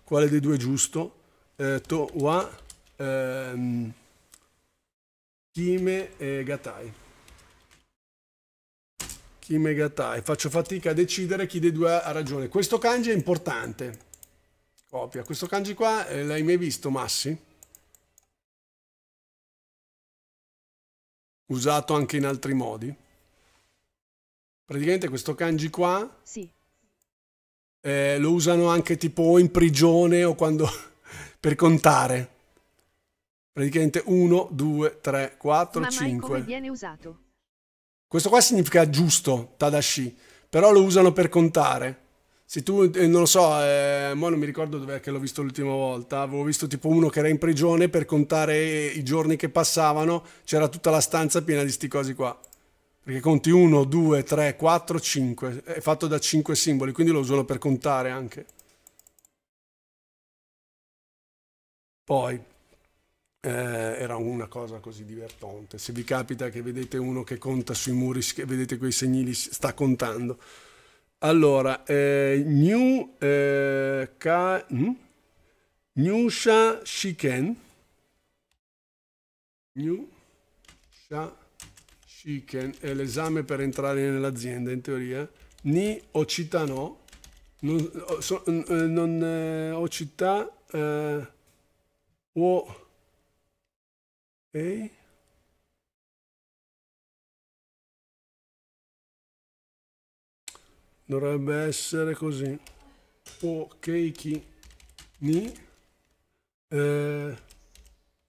quale dei due è giusto? Eh, to wa ehm, kime e gatai. Chi megatai? Faccio fatica a decidere chi dei due ha ragione. Questo kanji è importante. Copia. Questo kanji qua eh, l'hai mai visto, Massi? Usato anche in altri modi. Praticamente questo kanji qua... Sì. Eh, lo usano anche tipo in prigione o quando... per contare. Praticamente 1, 2, 3, 4, 5. Ma come viene usato? Questo qua significa giusto, Tadashi, però lo usano per contare. Se tu, eh, non lo so, eh, mo non mi ricordo dov'è che l'ho visto l'ultima volta, avevo visto tipo uno che era in prigione per contare i giorni che passavano, c'era tutta la stanza piena di sti cosi qua. Perché conti 1, 2, 3, 4, 5, è fatto da 5 simboli, quindi lo usano per contare anche. Poi, eh, era una cosa così divertente. Se vi capita che vedete uno che conta sui muri, vedete quei segnali, sta contando. Allora, eh, New, eh, ka, hm? Nyusha Shiken. Nyusha Shiken è l'esame per entrare nell'azienda, in teoria. Ni Ocitano. Non, so, non, eh, Ocita. Eh, eh, eh o, Ok. Dovrebbe essere così. O keiki ni. Eh,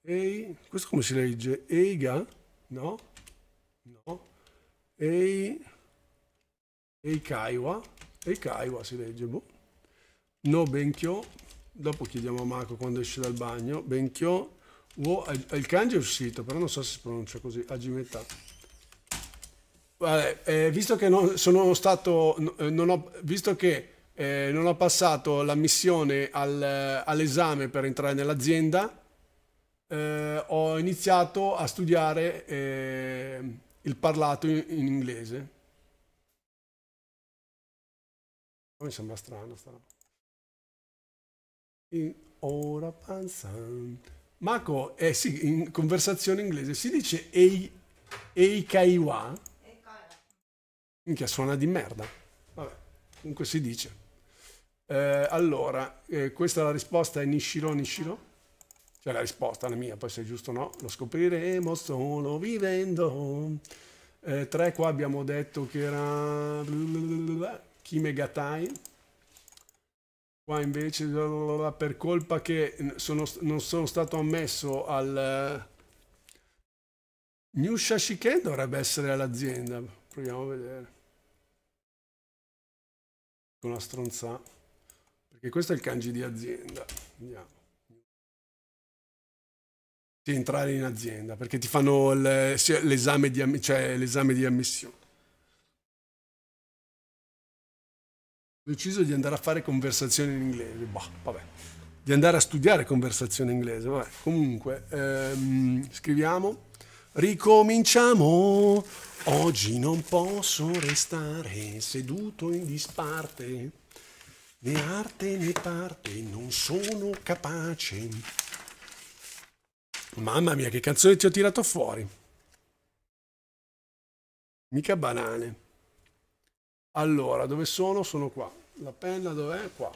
ei. Questo come si legge? Eiga? No? No. Ei. ei kaiwa ei kaiwa si legge. Boh. No Benchio. Dopo chiediamo a Marco quando esce dal bagno. Benchio Uo, il kanji è uscito, però non so se si pronuncia così, Hajimeta. Vabbè, eh, visto che non sono stato, eh, non ho, visto che eh, non ho passato la missione al, eh, all'esame per entrare nell'azienda, eh, ho iniziato a studiare eh, il parlato in, in inglese. Mi sembra strano sta In ora pensante. Mako è eh, sì, in conversazione inglese si dice Eikaiwa. Minchia, suona di merda. Vabbè, comunque si dice. Eh, allora, eh, questa è la risposta è Nishiro Nishiro. Cioè la risposta, la mia, poi se è giusto o no, lo scopriremo solo vivendo. Eh, tre qua abbiamo detto che era Kimegatai. Qua invece per colpa che sono, non sono stato ammesso al... Eh, New Shashiken dovrebbe essere all'azienda. Proviamo a vedere. Con la stronza Perché questo è il kanji di azienda. Andiamo. Sì, entrare in azienda perché ti fanno eh, l'esame di, cioè, di ammissione. ho deciso di andare a fare conversazione in inglese, boh, vabbè, di andare a studiare conversazione in inglese, vabbè, comunque ehm, scriviamo, ricominciamo, oggi non posso restare seduto in disparte, né arte né parte, non sono capace. Mamma mia, che canzone ti ho tirato fuori. Mica banane. Allora, dove sono? Sono qua la penna dov'è? Qua.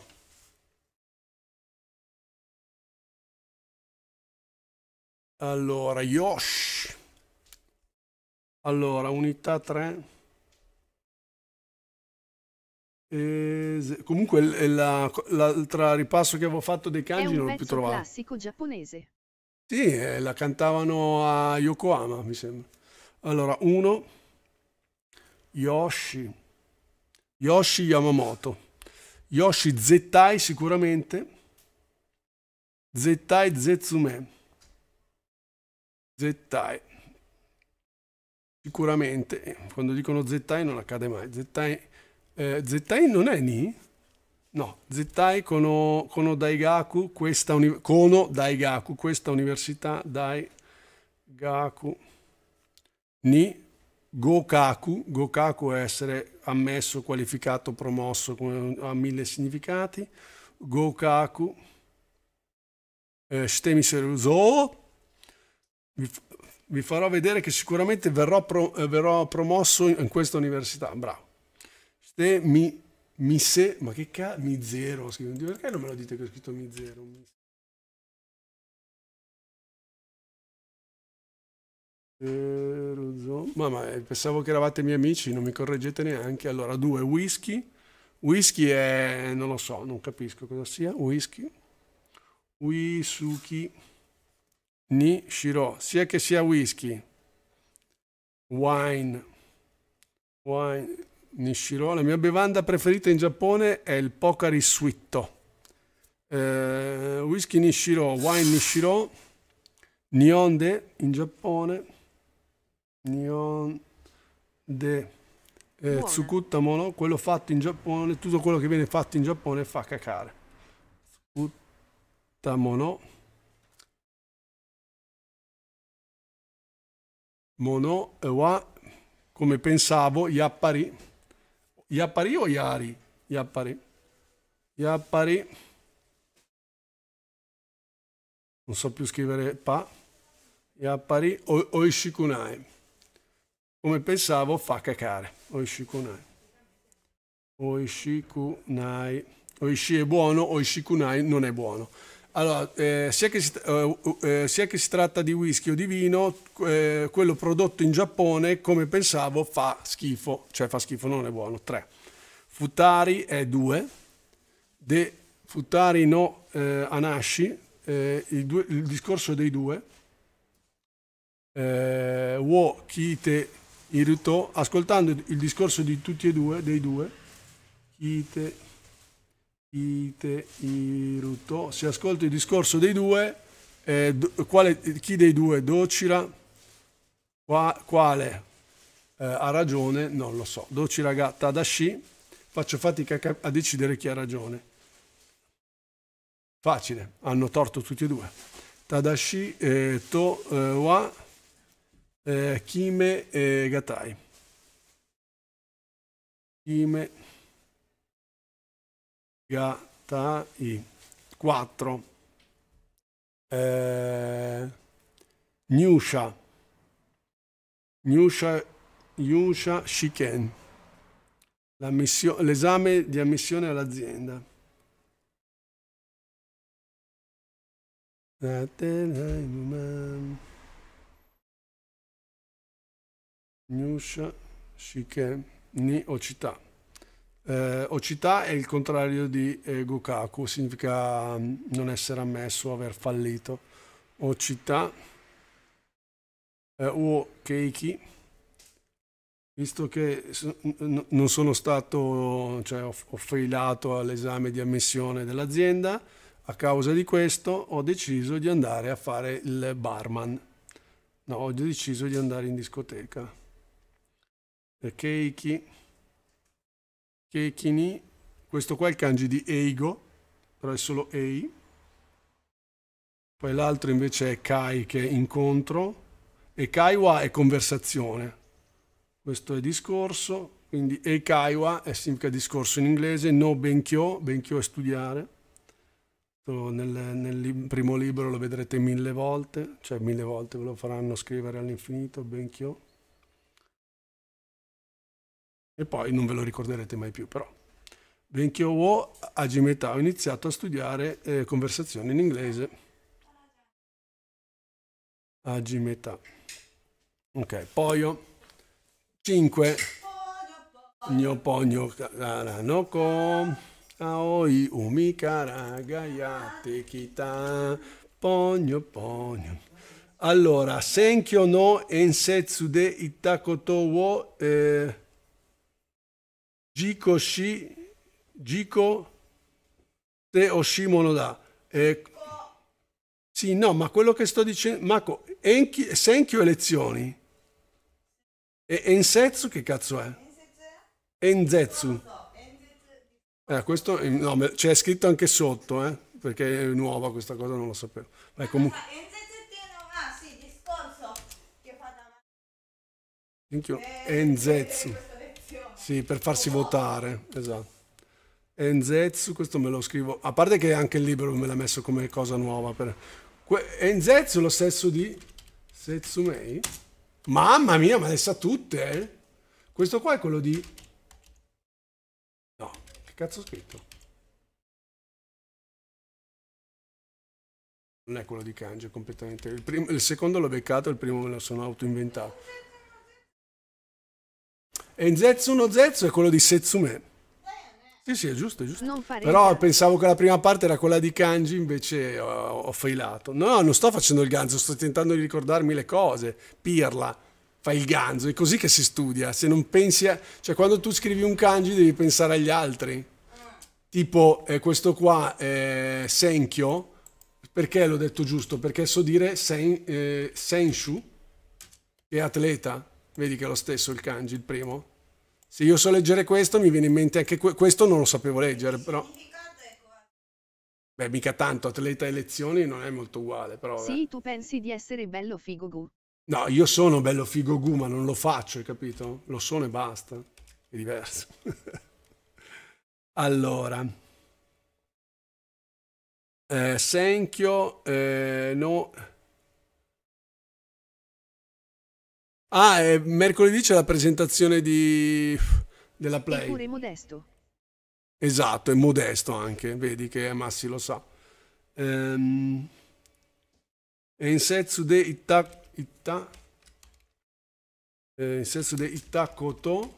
Allora, Yosh. Allora, unità 3. E... Comunque l'altra ripasso che avevo fatto dei kanji non l'ho più trovato. È un classico giapponese. Sì, eh, la cantavano a Yokohama, mi sembra. Allora, 1. Yoshi. Yoshi Yamamoto. Yoshi Zettai sicuramente. Zettai Zetsume. Zettai. Sicuramente, quando dicono Zettai non accade mai. Zettai, eh, Zettai non è Ni? No, Zettai Kono, Kono Daigaku, questa, uni- Kono Daigaku, questa università, Daigaku, Ni Gokaku, Gokaku è essere ammesso, qualificato, promosso, ha mille significati. Gokaku, eh, Shitemi Seruzo, vi, vi, farò vedere che sicuramente verrò, pro, eh, verrò promosso in, questa università, bravo. Shitemi se, ma che cazzo, zero, perché non me lo dite che ho scritto mi zero? Mamma, eh, eh, pensavo che eravate miei amici, non mi correggete neanche. Allora, due, whisky. Whisky è, non lo so, non capisco cosa sia. Whisky. Wisuki ni shiro. Sia che sia whisky. Wine. Wine Nishiro. La mia bevanda preferita in Giappone è il Pocari Suitto. Eh, whisky Nishiro. wine Nishiro. shiro. Nionde in Giappone. Nihon de eh, Tsukutamono, quello fatto in Giappone, tutto quello che viene fatto in Giappone fa cacare. Tsukutamono. Mono eh, wa, come pensavo, Yappari. Yappari o Yari? Yappari. Yappari. Non so più scrivere pa. Yappari o ishikunai come pensavo, fa cacare. Oishikunai. Oishikunai. Oishi è buono, Oishikunai non è buono. Allora, eh, sia, che si, eh, eh, sia, che si, tratta di whisky o di vino, eh, quello prodotto in Giappone, come pensavo, fa schifo. Cioè fa schifo, non è buono. 3. Futari è 2. De Futari no eh, Anashi, eh, il, due, il discorso dei due eh, wo kite in ascoltando il discorso di tutti e due, dei due, Ite, Ite, Iruto, se ascolto il discorso dei due, eh, quale, chi dei due docira, qua, quale eh, ha ragione, non lo so. Docira ga Tadashi, faccio fatica a, a decidere chi ha ragione. Facile, hanno torto tutti e due. Tadashi eh, to eh, wa eh, Kime e Gatai. Kime Gatai 4. Eh, Nyusha. Nyusha, Nyusha Shiken. l'esame di ammissione all'azienda. Eh, That Nyusha Shiken Ni Ocita. Eh, Ochita è il contrario di eh, Gokaku, significa mm, non essere ammesso, aver fallito. Ocita eh, o Keiki, visto che non sono stato, cioè ho failato all'esame di ammissione dell'azienda, a causa di questo ho deciso di andare a fare il barman. No, ho deciso di andare in discoteca. Keiki, Keikini, questo qua è il kanji di Eigo, però è solo Ei. Poi l'altro invece è Kai, che è incontro, e Kaiwa è conversazione. Questo è discorso, quindi Eikaiwa è significa discorso in inglese, no Benkyo, Benkyo è studiare. Nel, nel, primo libro lo vedrete mille volte, cioè mille volte ve lo faranno scrivere all'infinito, Benkyo e poi non ve lo ricorderete mai più però. Benkyo Wo a Gimeta ho iniziato a studiare eh, conversazione in inglese. A Gimeta. Ok, Poio. 5. Nyo Ponyo Karanoko. Aoi Umikara Gayate Kita. Pogno pogno. Allora, Senkyo no Ensetsu de Itakoto wo eh, Giko Shi, Giko Te Oshimonoda. Eh, sì, no, ma quello che sto dicendo, Marco, enki, Senkyo elezioni. E Ensetsu che cazzo è? Enzetsu. Eh, questo eh, no, c'è scritto anche sotto, eh, perché è nuova questa cosa, non lo sapevo. Ah, ah, ma comunque... Enzetsu. Eh, eh, sì, per farsi votare, esatto. Enzetsu, questo me lo scrivo, a parte che anche il libro me l'ha messo come cosa nuova. Per... Que... Enzetsu, lo stesso di Setsumei? Mamma mia, ma le sa tutte, eh? Questo qua è quello di... No, che cazzo ho scritto? Non è quello di Kanji, completamente... Il, primo... il secondo l'ho beccato, il primo me lo sono autoinventato. E Inzetsu no Zetsu è quello di Setsume. Sì, sì, è giusto, è giusto. Però pensavo che la prima parte era quella di Kanji, invece ho, ho failato. No, non sto facendo il ganzo, sto tentando di ricordarmi le cose. Pirla, fai il ganzo, è così che si studia. Se non pensi a... Cioè, quando tu scrivi un Kanji devi pensare agli altri. Tipo eh, questo qua, è Senkyo, perché l'ho detto giusto? Perché so dire sen, eh, Senshu, che è atleta. Vedi che è lo stesso il Kanji, il primo se io so leggere questo mi viene in mente anche que questo, non lo sapevo leggere, però... Beh, mica tanto, atleta e lezioni non è molto uguale, però... Sì, beh. tu pensi di essere bello figo gu. No, io sono bello figo gu, ma non lo faccio, hai capito? Lo sono e basta, è diverso. allora... Eh, Senchio, eh, no... Ah, e mercoledì c'è la presentazione di... della Play. Eppure modesto. Esatto, è modesto anche, vedi che Massi lo sa. Ehm... Ensetsu de Itta... Itta... Eh, Ensetsu de Ittakoto...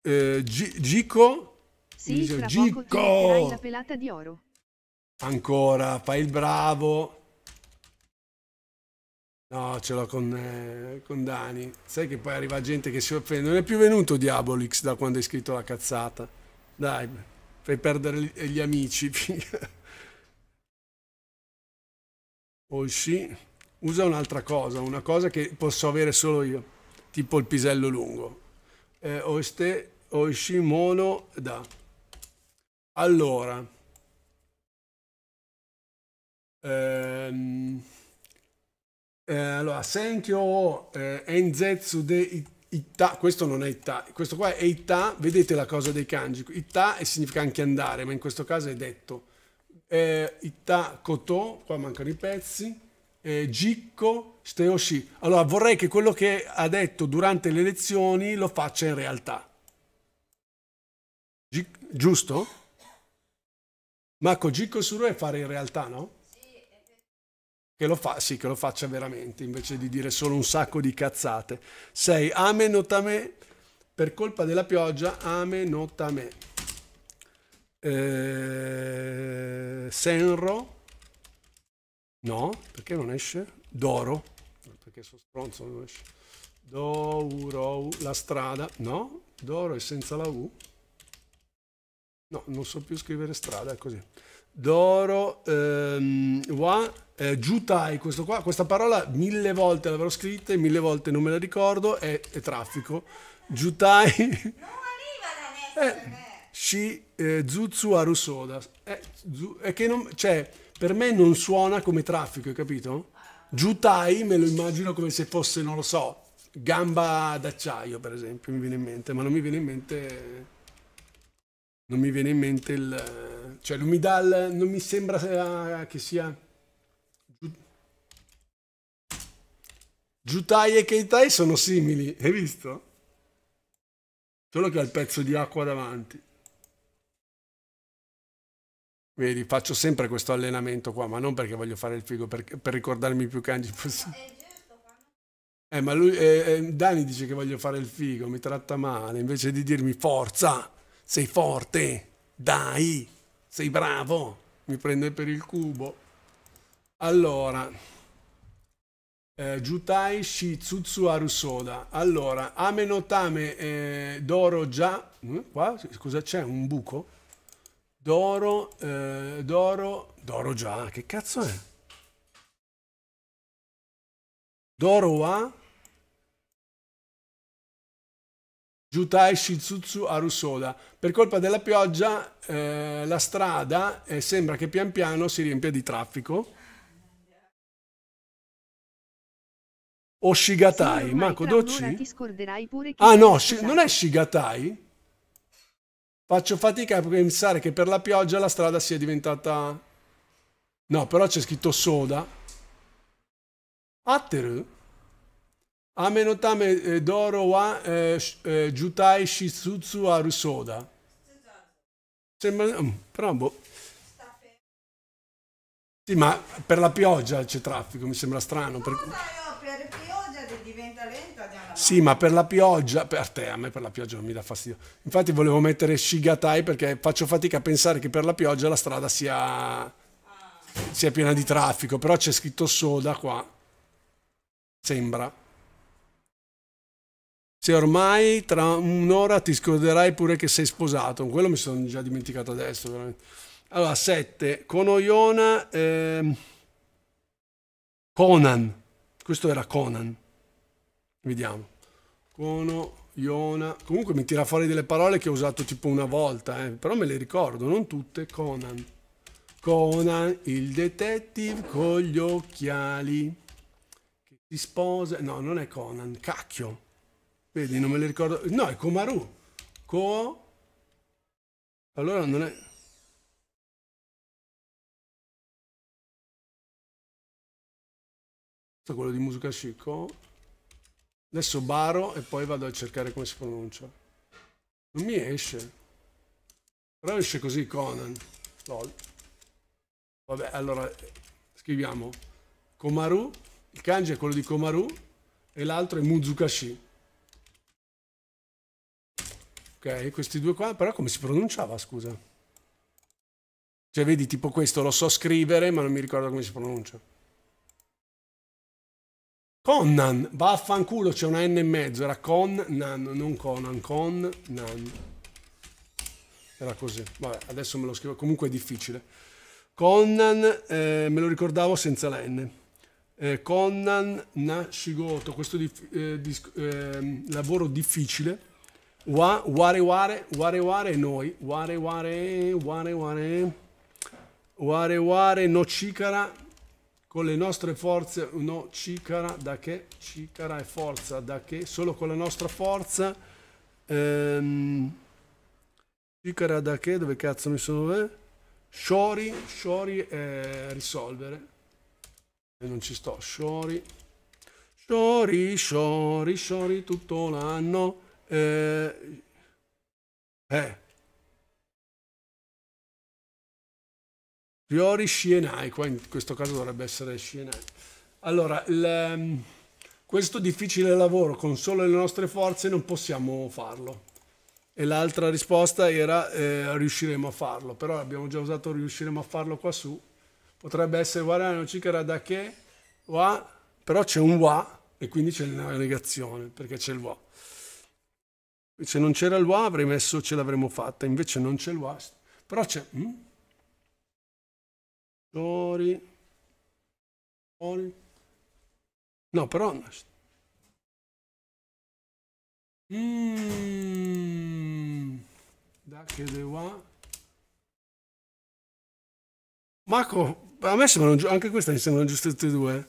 Eh, Gico... Sì, Gico! la pelata di oro. Ancora, fai il bravo. No, ce l'ho con, eh, con, Dani. Sai che poi arriva gente che si offende. Non è più venuto Diabolix da quando hai scritto la cazzata. Dai, fai perdere gli amici. Oishi. Usa un'altra cosa, una cosa che posso avere solo io, tipo il pisello lungo. Eh, oste, oishi mono da. Allora. Ehm... Eh, allora, Senkyo eh, Enzetsu de Itta, questo non è Itta, questo qua è Itta, vedete la cosa dei kanji, Itta significa anche andare, ma in questo caso è detto. Eh, Itta Koto, qua mancano i pezzi, eh, Jikko Steoshi. Allora, vorrei che quello che ha detto durante le lezioni lo faccia in realtà. G giusto? Mako Jikko Suru è fare in realtà, no? che lo fa, sì, che lo faccia veramente, invece di dire solo un sacco di cazzate. 6. Ame notame, per colpa della pioggia, ame notame. Eh, Senro, no, perché non esce? Doro, perché sono stronzo, non esce. Douro, la strada, no, Doro è senza la U. No, non so più scrivere strada, è così. Doro, ehm, wa, eh, Jutai, qua, questa parola mille volte l'avrò scritta e mille volte non me la ricordo, è, è traffico. Jutai. Non arriva da eh, eh. Shi eh, Zutsu Arusoda. Eh, zu, è che non, cioè, per me non suona come traffico, hai capito? Jutai me lo immagino come se fosse, non lo so, gamba d'acciaio, per esempio, mi viene in mente, ma non mi viene in mente... Non mi viene in mente il... Cioè, non mi dà il... Non mi sembra eh, che sia Jutai e Keitai sono simili, hai visto? Solo che ha il pezzo di acqua davanti. Vedi, faccio sempre questo allenamento qua, ma non perché voglio fare il figo, per, per ricordarmi più kanji possibile. Eh, ma lui, eh, eh, Dani dice che voglio fare il figo, mi tratta male, invece di dirmi forza, sei forte, dai, sei bravo, mi prende per il cubo. Allora eh, Jutai Shizutsu Arusoda. Allora, Ame eh, Doro già... Hm? Mm, qua cosa c'è? Un buco? Doro... Eh, Doro... Doro già? Che cazzo è? Doro wa... Jutai Shizutsu Arusoda. Per colpa della pioggia eh, la strada eh, sembra che pian piano si riempia di traffico O Shigatai? Manco Docci? Ah no, sci- non è Shigatai? Faccio fatica a pensare che per la pioggia la strada sia diventata... No, però c'è scritto Soda. Atteru? Amenotame eh, d'oro wa eh, eh, Jutai Shizutsu aru Soda. Sembra... Mm, però boh. Sì, ma per la pioggia c'è traffico, mi sembra strano. Per per pioggia diventa lenta già Sì, ma per la pioggia, per te, a me per la pioggia non mi dà fastidio. Infatti volevo mettere Shigatai perché faccio fatica a pensare che per la pioggia la strada sia, ah. sia piena di traffico, però c'è scritto soda qua. Sembra. Se ormai tra un'ora ti scorderai pure che sei sposato, quello mi sono già dimenticato adesso, veramente. Allora, 7. Con Oyona... Ehm, Conan. Questo era Conan. Vediamo. Cono, Iona. Comunque mi tira fuori delle parole che ho usato tipo una volta, eh. però me le ricordo, non tutte. Conan. Conan, il detective con gli occhiali. Che si sposa. No, non è Conan, cacchio. Vedi, non me le ricordo. No, è Komaru. Co. Allora non è. Questo è quello di musica chic. Adesso baro e poi vado a cercare come si pronuncia. Non mi esce. Però esce così Conan. Lol. Vabbè, allora scriviamo Komaru. Il kanji è quello di Komaru e l'altro è Muzukashi. Ok, questi due qua, però come si pronunciava, scusa? Cioè, vedi, tipo questo lo so scrivere, ma non mi ricordo come si pronuncia. Conan, vaffanculo, c'è una N e mezzo, era Con, non Conan, Con, Era così, vabbè, adesso me lo scrivo, comunque è difficile. Conan, eh, me lo ricordavo senza la N. Eh, Conan Nashigoto, questo di, eh, di, ehm, lavoro difficile. Wa, ware ware, ware ware noi, ware ware, ware ware, ware ware no cicara, con le nostre forze, no, cicara da che, cicara e forza da che, solo con la nostra forza, ehm, cicara da che, dove cazzo mi sono, eh? Shori, Shori eh, risolvere, e non ci sto, Shori, Shori, Shori, Shori tutto l'anno, eh, eh Riori Shienai, qua in questo caso dovrebbe essere Shienai. Allora, il, ehm, questo difficile lavoro con solo le nostre forze non possiamo farlo. E l'altra risposta era eh, riusciremo a farlo, però abbiamo già usato riusciremo a farlo qua su. Potrebbe essere guarda, non ci da che, wa, però c'è un wa e quindi c'è una negazione perché c'è il wa. Se non c'era il wa avrei messo ce l'avremmo fatta, invece non c'è il wa, però c'è... Hm? Sorry. All. No, però... Mm. Da che devo... Marco, a me sembrano giusto, anche questa mi sembrano giuste tutti e due.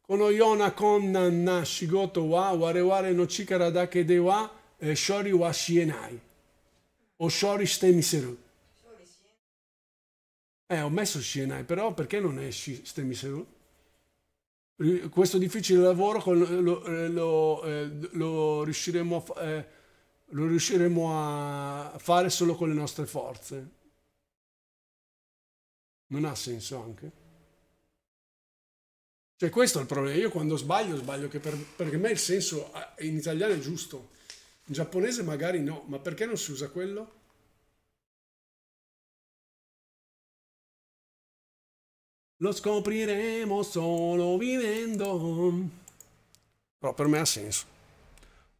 Kono yona konna na shigoto wa ware ware no chikara da ke de wa shori wa shienai. O shori shite miseru. Eh, ho messo CNI, però perché non esci Stemmi Seul? Questo difficile lavoro eh, lo, eh, lo, eh, lo, riusciremo a, lo riusciremo a fare solo con le nostre forze. Non ha senso anche. Cioè questo è il problema. Io quando sbaglio, sbaglio che per, perché a me il senso in italiano è giusto, in giapponese magari no, ma perché non si usa quello? Lo scopriremo solo vivendo. Però per me ha senso.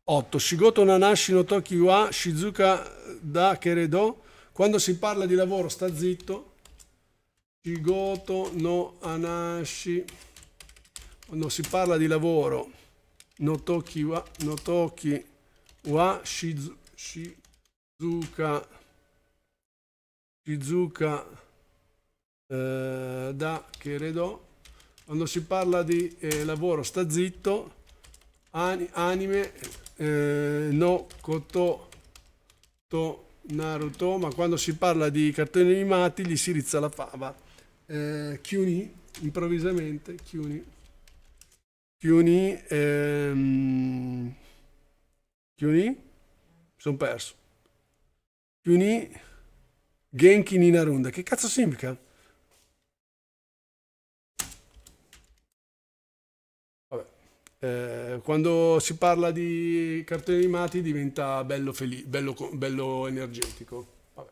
8. Shigoto Nanashi no Toki wa Shizuka da Keredo. Quando si parla di lavoro sta zitto. Shigoto no Anashi. Quando si parla di lavoro no Toki wa, no toki wa Shizuka Shizuka eh, da Cheredò, quando si parla di eh, lavoro sta zitto, anime, eh, no koto, to, Naruto, ma quando si parla di cartoni animati gli si rizza la fava. Eh, Kyuni, improvvisamente, chiuni chiuni ehm, Kyuni, sono perso. chiuni Genki Ninarunda, che cazzo significa? eh, quando si parla di cartoni animati diventa bello, bello, bello energetico. Vabbè.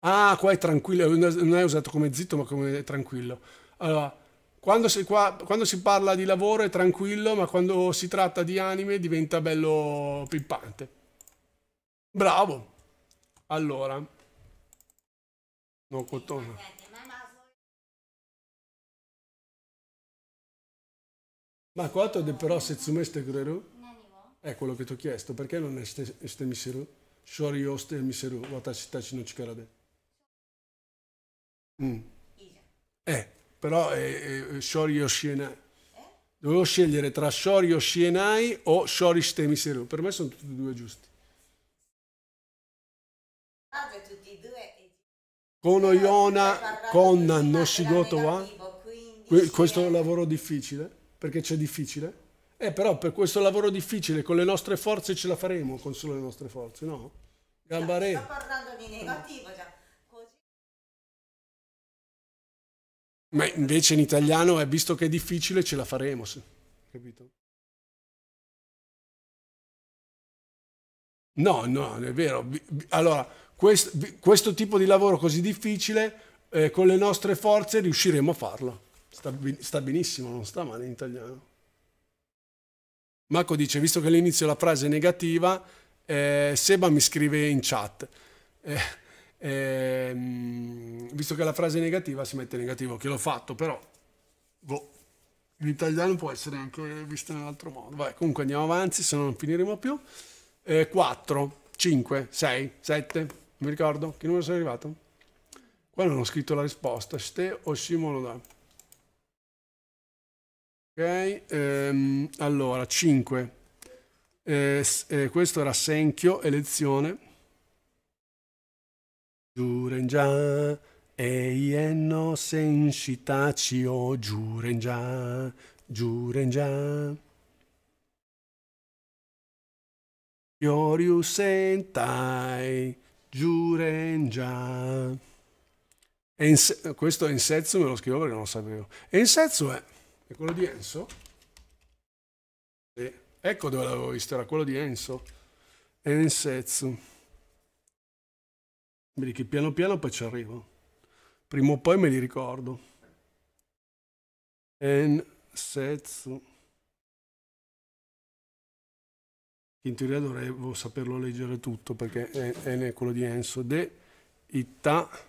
Ah, qua è tranquillo, non è usato come zitto ma come tranquillo. Allora, quando si, qua, quando si parla di lavoro è tranquillo, ma quando si tratta di anime diventa bello pippante. Bravo! Allora, no, cotone. Ma quanto de però setsume kureru? È quello che ti ho chiesto, perché non è estemiseru? Shori o estemiseru, watashi tachi no chikara de. Mm. Eh, però è, eh, è eh, shori o shienai. Eh? Dovevo scegliere tra shori o shienai o shori stemiseru. Per me sono tutti e due giusti. Con yona con no shigoto wa? Questo è un lavoro difficile? perché c'è difficile. Eh, però per questo lavoro difficile, con le nostre forze ce la faremo, con solo le nostre forze, no? Gambare. Sta parlando di negativo già. Così. Ma invece in italiano è eh, visto che è difficile, ce la faremo, sì. capito? No, no, è vero. Allora, questo, questo tipo di lavoro così difficile, eh, con le nostre forze riusciremo a farlo. Sta, sta benissimo, non sta male in italiano. Marco dice, visto che all'inizio la frase è negativa, eh, Seba mi scrive in chat. Eh, eh, visto che la frase è negativa, si mette negativo, che l'ho fatto, però... Boh. In italiano può essere anche vista in un altro modo. Vabbè, comunque andiamo avanti, se no non finiremo più. 4, 5, 6, 7, non mi ricordo. Che numero sei arrivato? Qua non ho scritto la risposta. Ste o Simolo da... Ok, ehm, allora 5. Eh, eh, questo era Senchio, elezione. Giuren già, eienno sensitacio, giuren già, giuren già. Fiorius sentai, giuren già. questo è in sezzo, me lo scrivo perché non lo sapevo. E in sezzo è è quello di Enzo? Sì. Ecco dove l'avevo visto, era quello di Enzo. Ensetsu. Vedi che piano piano poi ci arrivo. Prima o poi me li ricordo. Ensetsu. In teoria dovrei saperlo leggere tutto perché N è quello di Enso. De Itta.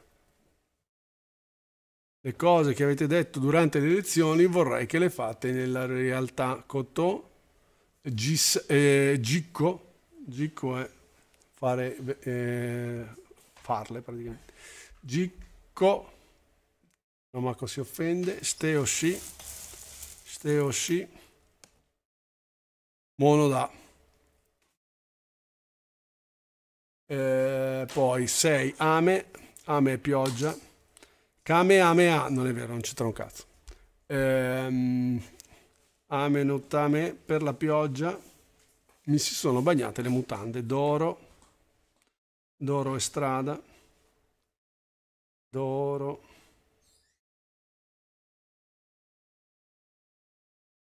Le cose che avete detto durante le lezioni vorrei che le fate nella realtà. Cotò, gis, eh, gicco, gicco è fare, eh, farle praticamente. Gicco, Nomako si offende, steo sci, steo sci, mono da. Eh, poi 6 ame, ame e pioggia. Kamehameha, non è vero, non c'entra un cazzo. Ehm, Amenotame, per la pioggia mi si sono bagnate le mutande d'oro, d'oro e strada, d'oro,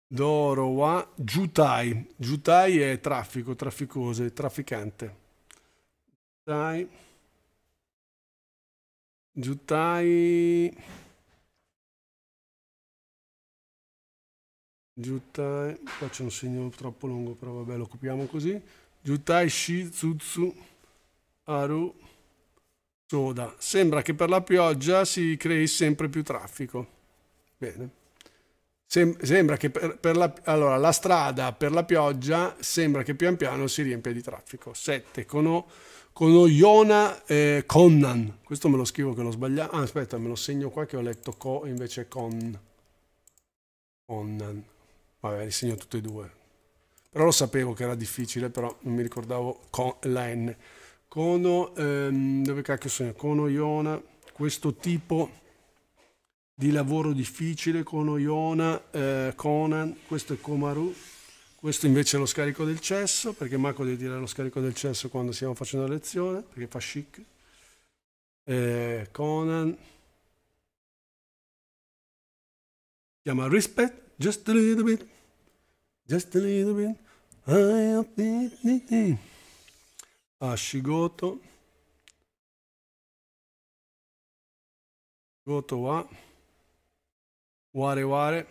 d'oro a giutai, giutai è traffico, trafficose, trafficante, giutai, Giutai... Giutai... Qua c'è un segno troppo lungo, però vabbè, lo copiamo così. Giutai Shizutsu Aru Soda. Sembra che per la pioggia si crei sempre più traffico. Bene. Sem sembra che per, per la, allora, la strada per la pioggia sembra che pian piano si riempia di traffico. 7 con O con Iona eh, Connan. Questo me lo scrivo che l'ho sbagliato. Ah, aspetta, me lo segno qua che ho letto co invece con. Connan. Vabbè, li segno tutti e due. Però lo sapevo che era difficile, però non mi ricordavo con la N. Cono, ehm, dove cacchio sono? Cono Iona, questo tipo di lavoro difficile, Cono Iona, eh, Conan, questo è Komaru. Questo invece è lo scarico del cesso, perché Marco deve dire lo scarico del cesso quando stiamo facendo la lezione, perché fa chic. Eh, Conan chiama Respect, just a little bit, just a little bit, I ah, Goto wa, ware ware,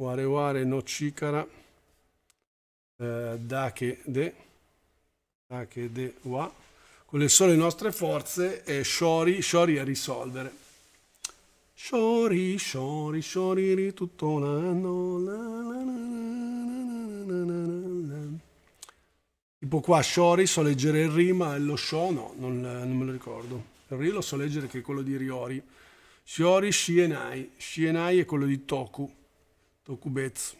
Ware Ware no Chikara eh, da che De Dake De Wa con le sole nostre forze e Shori, Shori a risolvere. Shori, Shori, Shori ri tutto l'anno. La, la, la, tipo qua Shori so leggere il Ri ma lo Sho no, non, non me lo ricordo. Il Ri lo so leggere che è quello di Riori. shori Shienai. Shienai è quello di Toku. Tokubetsu.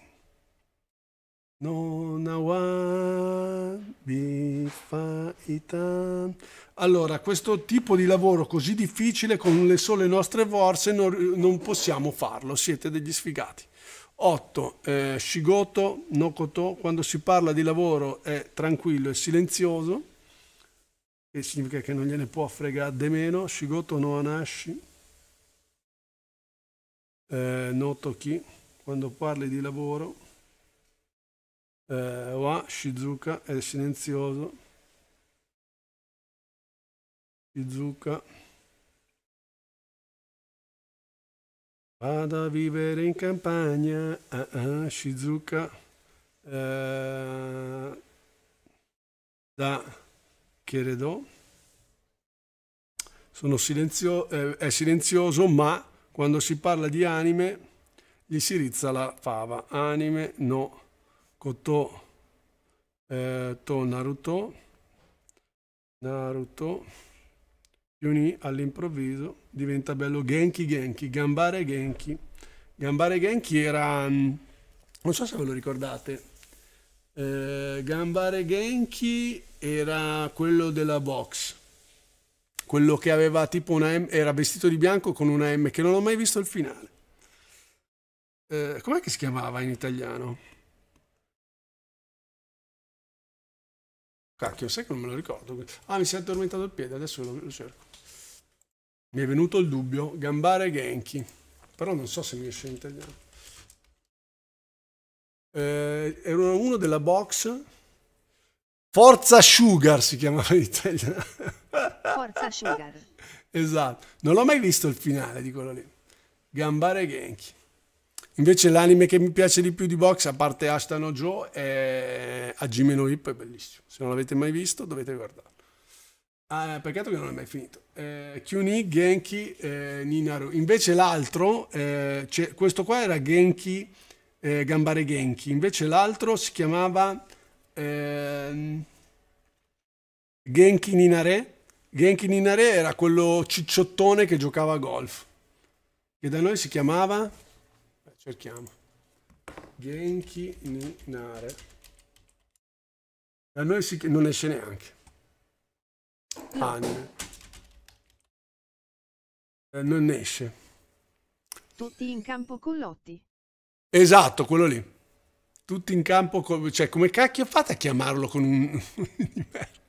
No, nawa, bifaitan. Allora, questo tipo di lavoro così difficile con le sole nostre forze non, non possiamo farlo, siete degli sfigati. 8. Eh, shigoto, nokoto, quando si parla di lavoro è tranquillo e silenzioso, che significa che non gliene può fregare di meno. Shigoto no anashi, eh, noto chi quando parli di lavoro, eh, Wa Shizuka è silenzioso. Shizuka. Vado a vivere in campagna, ah, ah, Shizuka, eh, da Cheredo. Silenzio- eh, è silenzioso, ma quando si parla di anime gli si rizza la fava. Anime no koto eh, to Naruto. Naruto. Yuni all'improvviso diventa bello Genki Genki, Gambare Genki. Gambare Genki era... Mm, non so se ve lo ricordate. Eh, Gambare Genki era quello della box quello che aveva tipo una M, era vestito di bianco con una M, che non ho mai visto il finale. Eh, com'è che si chiamava in italiano? Cacchio, sai che non me lo ricordo. Ah, mi si è addormentato il piede, adesso lo, lo cerco. Mi è venuto il dubbio, Gambare Genki, però non so se mi esce in italiano. Eh, era uno della box, Forza Sugar si chiamava in italiano. Forza Sugar. esatto, non l'ho mai visto il finale di quello lì. Gambare Genki. Invece l'anime che mi piace di più di box, a parte Ashtano Joe, è Hajime no Hip, è bellissimo. Se non l'avete mai visto, dovete guardarlo. Ah, peccato che non è mai finito. Eh, Kyuni, Genki, eh, Ninaru. Invece l'altro, eh, questo qua era Genki, eh, Gambare Genki. Invece l'altro si chiamava eh, Genki Ninare. Genki Ninare era quello cicciottone che giocava a golf. Che da noi si chiamava cerchiamo. Genki Ninare. Da noi si... non esce neanche. Anime. Eh, non esce. Tutti in campo con Lotti. Esatto, quello lì. Tutti in campo, con... cioè come cacchio fate a chiamarlo con un...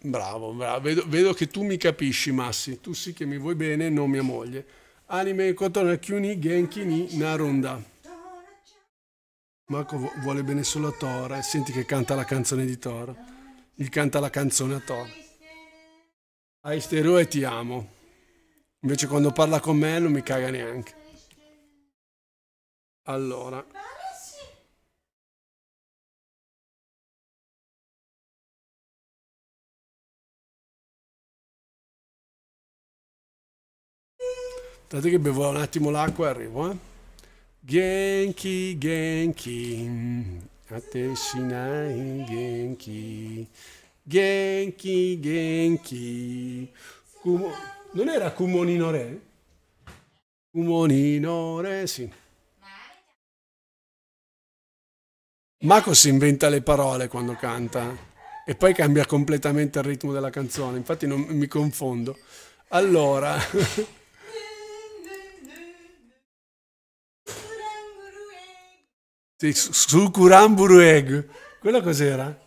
Bravo, bravo. Vedo, vedo, che tu mi capisci, Massi. Tu sì che mi vuoi bene, non mia moglie. Anime Kotona Kyuni Genki ni Naronda. Marco vuole bene solo a Tora. Eh. Senti che canta la canzone di Thor. Il canta la canzone a Thor. Hai stereo e ti amo. Invece quando parla con me non mi caga neanche. Allora. Aspettate che bevo un attimo l'acqua e arrivo, eh. Genki, Genki, a te Shinai, Genki, Genki, Genki. Kumo... Non era Kumonino Re? Kumonino Re, sì. Mako si inventa le parole quando canta e poi cambia completamente il ritmo della canzone, infatti non mi confondo. Allora... su Sukuramburueg. Quella cos'era?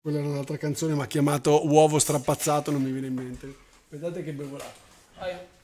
Quella era un'altra canzone, ma chiamato Uovo strappazzato, non mi viene in mente. Aspettate che bevo l'acqua.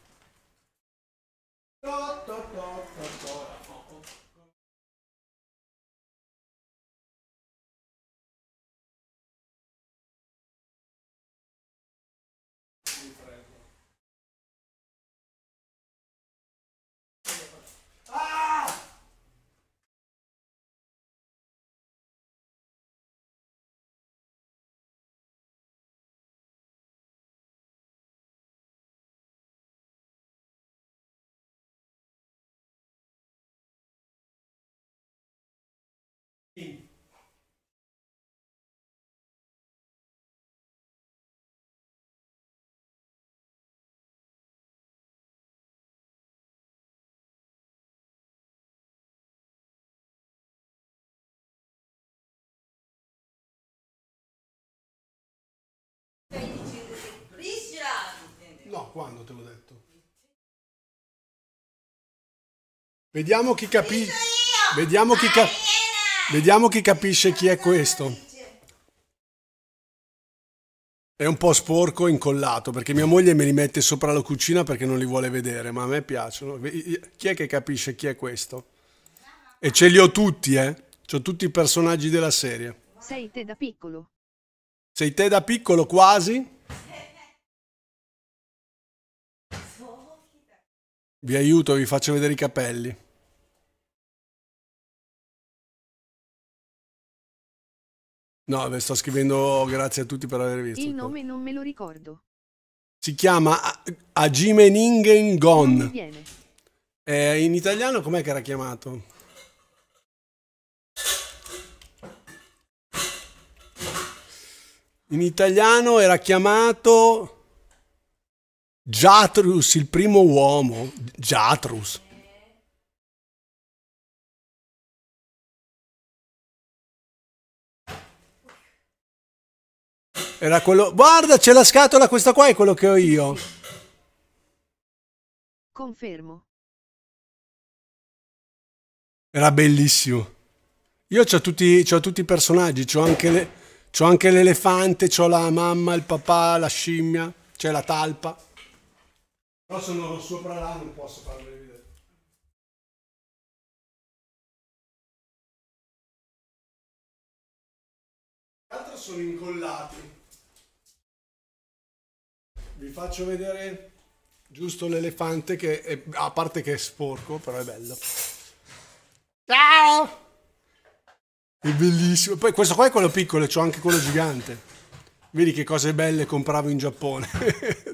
quando te l'ho detto? Vediamo chi capisce. Vediamo, cap Vediamo chi capisce chi è questo. È un po' sporco incollato perché mia moglie me li mette sopra la cucina perché non li vuole vedere, ma a me piacciono. Chi è che capisce chi è questo? E ce li ho tutti, eh? C'ho tutti i personaggi della serie. Sei te da piccolo. Sei te da piccolo quasi? Vi aiuto, vi faccio vedere i capelli. No, ve sto scrivendo grazie a tutti per aver visto. Il nome non me lo ricordo. Si chiama Ajime Ningen Gon. Eh, in italiano com'è che era chiamato? In italiano era chiamato... Giatrus, il primo uomo. Giatrus. Era quello... Guarda, c'è la scatola, questa qua è quello che ho io. Confermo. Era bellissimo. Io ho tutti, tutti, i personaggi, ho anche l'elefante, le, ho la mamma, il papà, la scimmia, c'è la talpa. Però sono sopra là, non posso farlo vedere. L'altro sono incollati. Vi faccio vedere giusto l'elefante che è, a parte che è sporco, però è bello. Ciao! È bellissimo. Poi questo qua è quello piccolo, e c'ho anche quello gigante. Vedi che cose belle compravo in Giappone.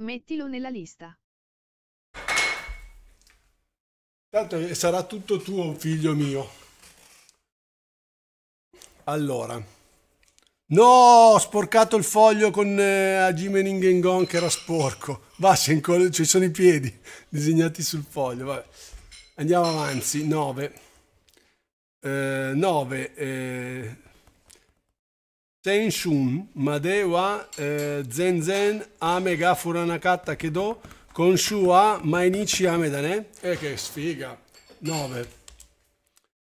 Mettilo nella lista. Tanto sarà tutto tuo, figlio mio. Allora. No, ho sporcato il foglio con eh, Agime Ningengon che era sporco. Va, ancora, ci sono i piedi disegnati sul foglio. Vabbè. Andiamo avanti. 9. 9. Eh, eh Senshun Made wa eh, Zenzen Ame ga Furanakata Kedo Konshu wa Mainichi Ame Dane. E eh, che sfiga! 9.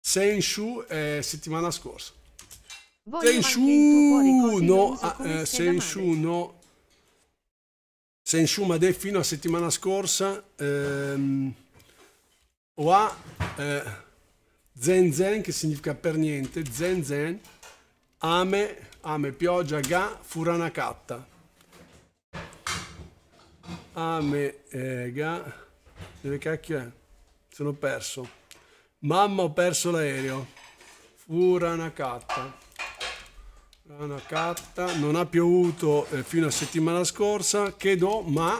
Senshu eh, settimana scorsa. Senshu no, ah, eh, Senshu no. Senshu Made fino a settimana scorsa. Ehm, wa eh, Zenzen che significa per niente. Zenzen Ame Ame pioggia ga furanakatta. Ame eh, ga... Dove cacchio è? Sono perso. Mamma ho perso l'aereo. Furanakatta. Furanakatta. Non ha piovuto eh, fino a settimana scorsa. Che do, ma...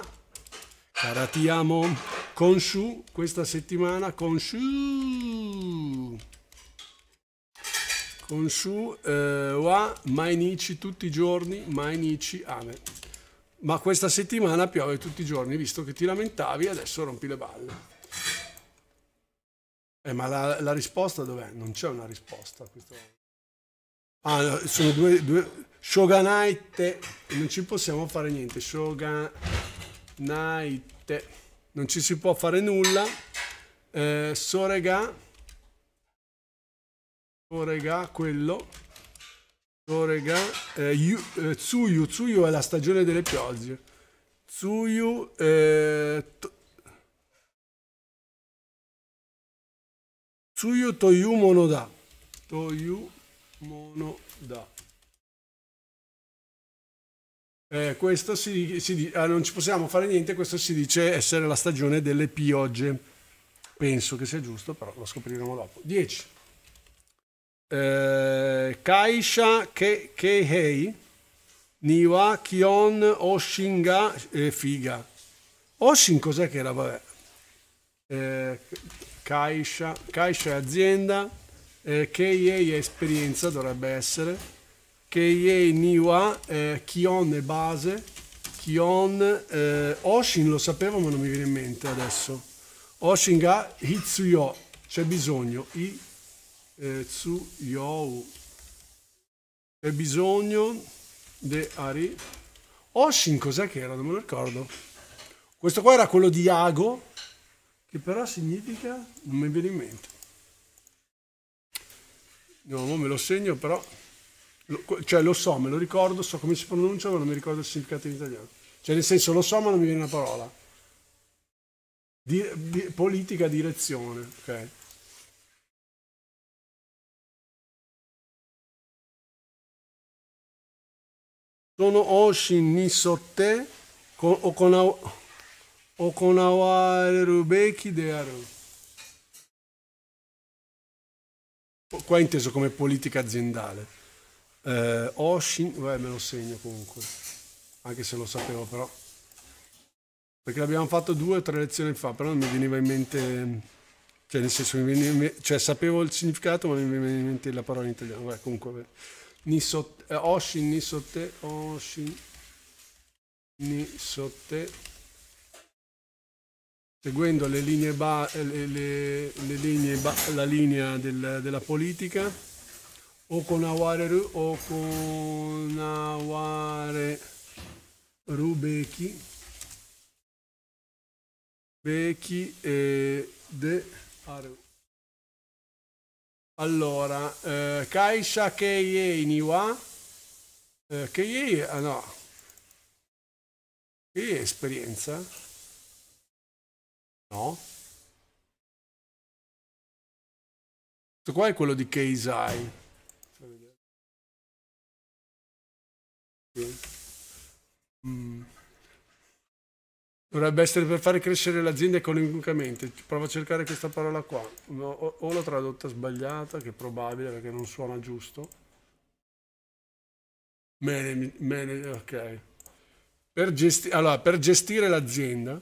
con su Questa settimana con su. Onshu eh, wa mainichi tutti i giorni, mainichi ame. Ma questa settimana piove tutti i giorni, visto che ti lamentavi e adesso rompi le balle. Eh, ma la, la risposta dov'è? Non c'è una risposta. Questo... Ah, sono due, due... Shoganite. Non ci possiamo fare niente. Shoganite. Non ci si può fare nulla. Eh, sorega Oh regà, quello. Oh regà, eh, yu, eh, Tsuyu, Tsuyu è la stagione delle piogge. Tsuyu eh, Tsuyu Toyu Monoda. Toyu Monoda. Eh, questo si, si ah, non ci possiamo fare niente, questo si dice essere la stagione delle piogge. Penso che sia giusto, però lo scopriremo dopo. 10 eh, Kaisha Ke, Keihei, Niwa, Kion, Oshinga e Figa. Oshin cos'è che era? Vabbè. Eh, Kaisha, Kaisha è azienda, eh, Keihei è esperienza, dovrebbe essere, Keihei, Niwa, eh, Kion è base, Kion, eh, Oshin lo sapevo ma non mi viene in mente adesso. Oshinga Hitsuyo, c'è bisogno, I eh, Tsu You. C'è bisogno di Ari. Oshin cos'è che era? Non me lo ricordo. Questo qua era quello di Iago, che però significa... non mi viene in mente. No, non me lo segno però... Lo, cioè lo so, me lo ricordo, so come si pronuncia, ma non mi ricordo il significato in italiano. Cioè nel senso lo so, ma non mi viene una parola. Di, di, politica direzione, ok? sono の方針に沿って行行われるべきである。Qua inteso come politica aziendale. Eh, Oshin, beh, me lo segno comunque, anche se lo sapevo però. Perché l'abbiamo fatto due o tre lezioni fa, però non mi veniva in mente, cioè nel senso, veniva, cioè, sapevo il significato, ma non mi veniva in mente la parola in italiano. Beh, comunque, beh. Nisot, eh, Oshin Nisote, Oshin Nisote, seguendo le linee ba, le, le, le linee ba, la linea del, della politica, o con Okonawareru, Okonaware Rubeki, Beki e De Aru. Allora, eh, Kaisha Keie Niwa. Eh, Keie, ah no. Keie esperienza? No. Questo qua è quello di Keisai. Mm. Dovrebbe essere per fare crescere l'azienda economicamente. Provo a cercare questa parola qua. No, o l'ho tradotta sbagliata, che è probabile perché non suona giusto. Mene, mene, ok. Per, gesti allora, per gestire l'azienda,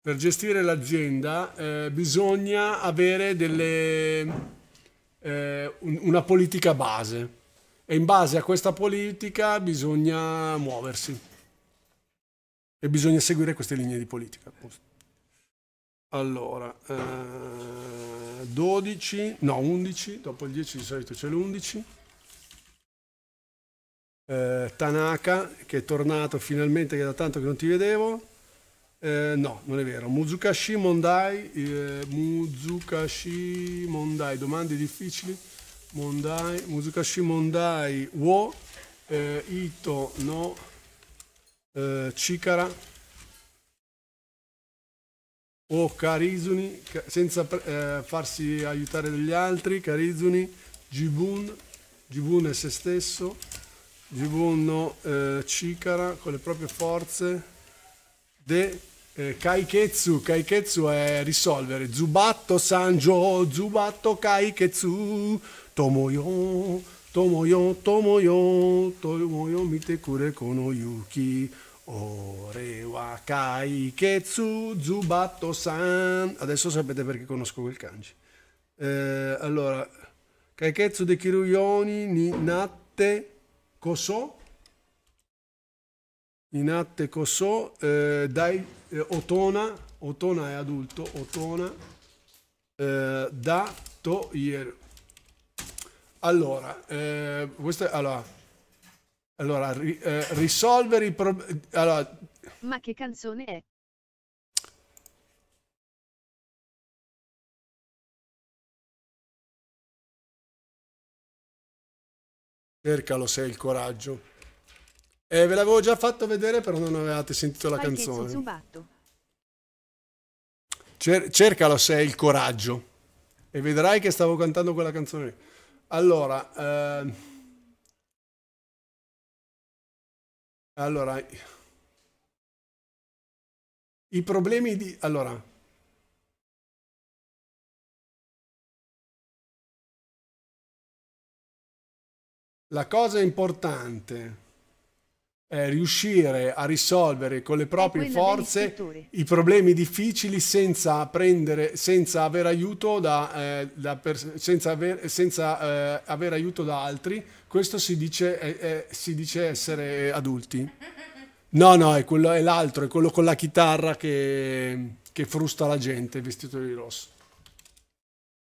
per gestire l'azienda eh, bisogna avere delle, eh, un, una politica base e in base a questa politica bisogna muoversi e bisogna seguire queste linee di politica. Allora, eh, 12, no 11, dopo il 10 di solito c'è l'11. Eh, Tanaka che è tornato finalmente che da tanto che non ti vedevo. Eh, no, non è vero. Muzukashi Mondai, eh, Muzukashi Mondai, domande difficili. Mondai, Muzukashi Mondai, wo, eh, Ito no eh, Cicara o carizuni senza eh, farsi aiutare dagli altri, carizuni Gibun, Gibun è se stesso, Gibun eh, Cicara con le proprie forze, De eh, Kaiketsu, Kaiketsu è risolvere, Zubatto Sanjo, Zubatto Kaiketsu, Tomoyo, Tomoyo, Tomoyo, Tomoyo, Mite Kure Kono Yuki, Ore wa kai ketsu zubatto-san. Adesso sapete perché conosco quel kanji. Eh, allora, kaiketsu de kiruyoni ni natte koso. Ni natte koso eh, dai eh, otona. Otona è adulto. Otona eh, da toieru. Allora, eh, questa, allora allora, ri, eh, risolvere i problemi... Allora... Ma che canzone è? Cercalo se hai il coraggio. Eh, ve l'avevo già fatto vedere, però non avevate sentito la canzone. Zubatto. Cer cercalo se hai il coraggio. E vedrai che stavo cantando quella canzone. Allora... Eh... Allora, i problemi di... Allora, la cosa importante eh, riuscire a risolvere con le proprie forze i problemi difficili senza, prendere, senza aver aiuto da, eh, da senza, aver, senza eh, aver, aiuto da altri, questo si dice, eh, eh, si dice essere adulti. No, no, è, quello, è l'altro, è quello con la chitarra che, che frusta la gente vestito di rosso.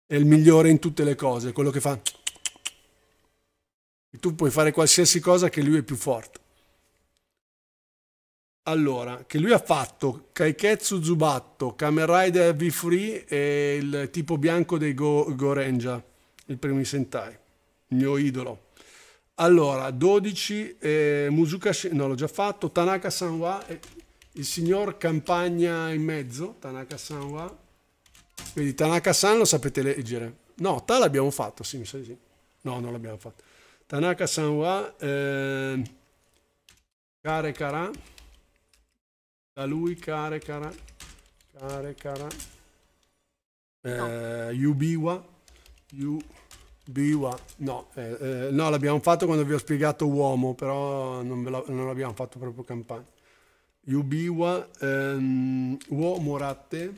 È il migliore in tutte le cose, quello che fa... E tu puoi fare qualsiasi cosa che lui è più forte. Allora, che lui ha fatto Kaiketsu Zubatto, Kamen Rider V-Free e il tipo bianco dei Go- Gorenja, il primo Sentai, il mio idolo. Allora, 12, eh, Muzuka, no l'ho già fatto, Tanaka Sanwa, il signor Campagna in mezzo, Tanaka Sanwa. Quindi Tanaka San lo sapete leggere. No, Ta l'abbiamo fatto, sì, mi sa di sì. No, non l'abbiamo fatto. Tanaka Sanwa, eh, Kare Kara. Da lui, care, cara. Care, cara. No. Eh, Ubiwa. Ubiwa. No, eh, eh, no l'abbiamo fatto quando vi ho spiegato uomo, però non, l'abbiamo fatto proprio campagna. Ubiwa. Ehm, uomo ratte.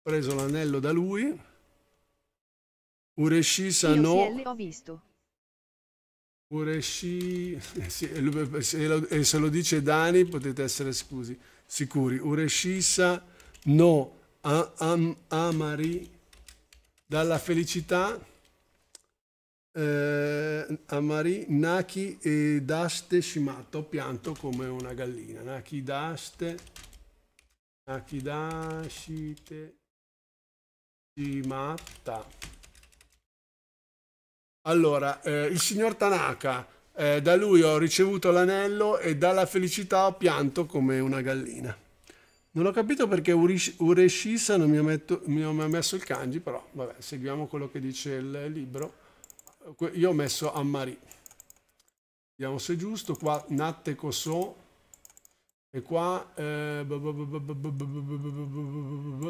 Preso l'anello da lui. Ureshi Sano. Sì, ho visto. Pure sci... Eh, eh, e se lo dice Dani potete essere scusi, sicuri. Ureshisa no am, amari dalla felicità eh, amari naki e daste shimato pianto come una gallina. Naki daste naki dashite shimata. Allora, eh, il signor Tanaka, eh, da lui ho ricevuto l'anello e dalla felicità ho pianto come una gallina. Non ho capito perché Ureshisa non mi ha, metto, mi ha, messo il kanji, però vabbè, seguiamo quello che dice il libro. Io ho messo Ammari. Vediamo se è giusto. Qua Natte Koso. E qua eh,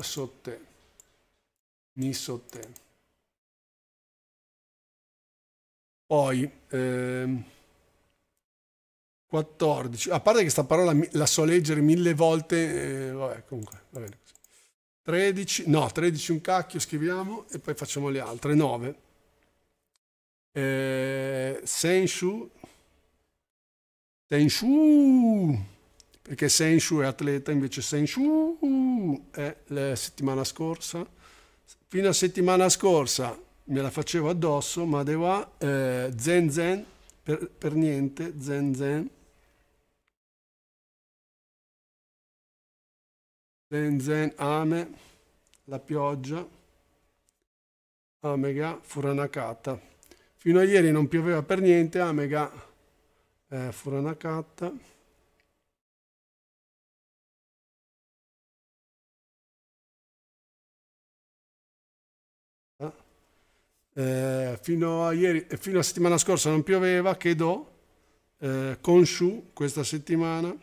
Sotte. Ni Sotte. Poi, ehm, 14, a parte che sta parola la so leggere mille volte, eh, vabbè, comunque, va bene così. 13, no, 13 un cacchio, scriviamo e poi facciamo le altre, 9. Eh, Senshu, Senshu, perché Senshu è atleta, invece Senshu è la settimana scorsa. Fino a settimana scorsa me la facevo addosso, ma Dewa, eh, Zen Zen, per, per niente, Zen Zen. Zen Zen, Ame, la pioggia, Amega, Furanakata. Fino a ieri non pioveva per niente, Amega, eh, Furanakata. eh, fino, a ieri, e eh, fino a settimana scorsa non pioveva, Kedo, eh, su questa settimana,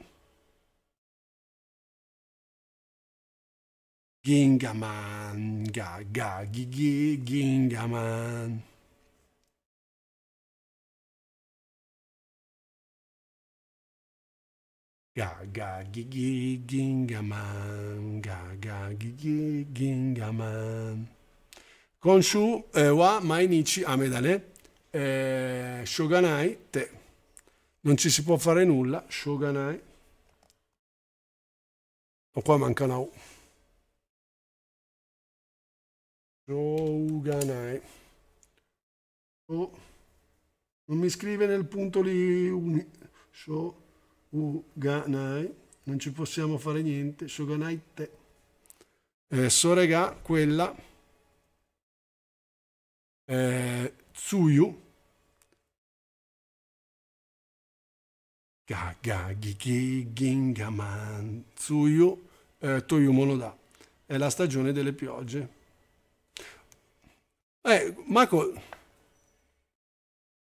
Gingaman, ga, ga, gigi, Gingaman. Ga, ga, gigi, Gingaman, ga, ga, gigi, Gingaman. Konshu eh, wa mainichi amedane eh, shoganai te. Non ci si può fare nulla, shoganai. O qua manca una U. Shoganai. Oh, non mi scrive nel punto lì uni. Shoganai. Non ci possiamo fare niente, shoganai te. Adesso, eh, regà, quella eh, Tsuyu, Gaga, Gigi, Gingaman, Tsuyu, eh, Toyumono da. È la stagione delle piogge. Eh, Mako...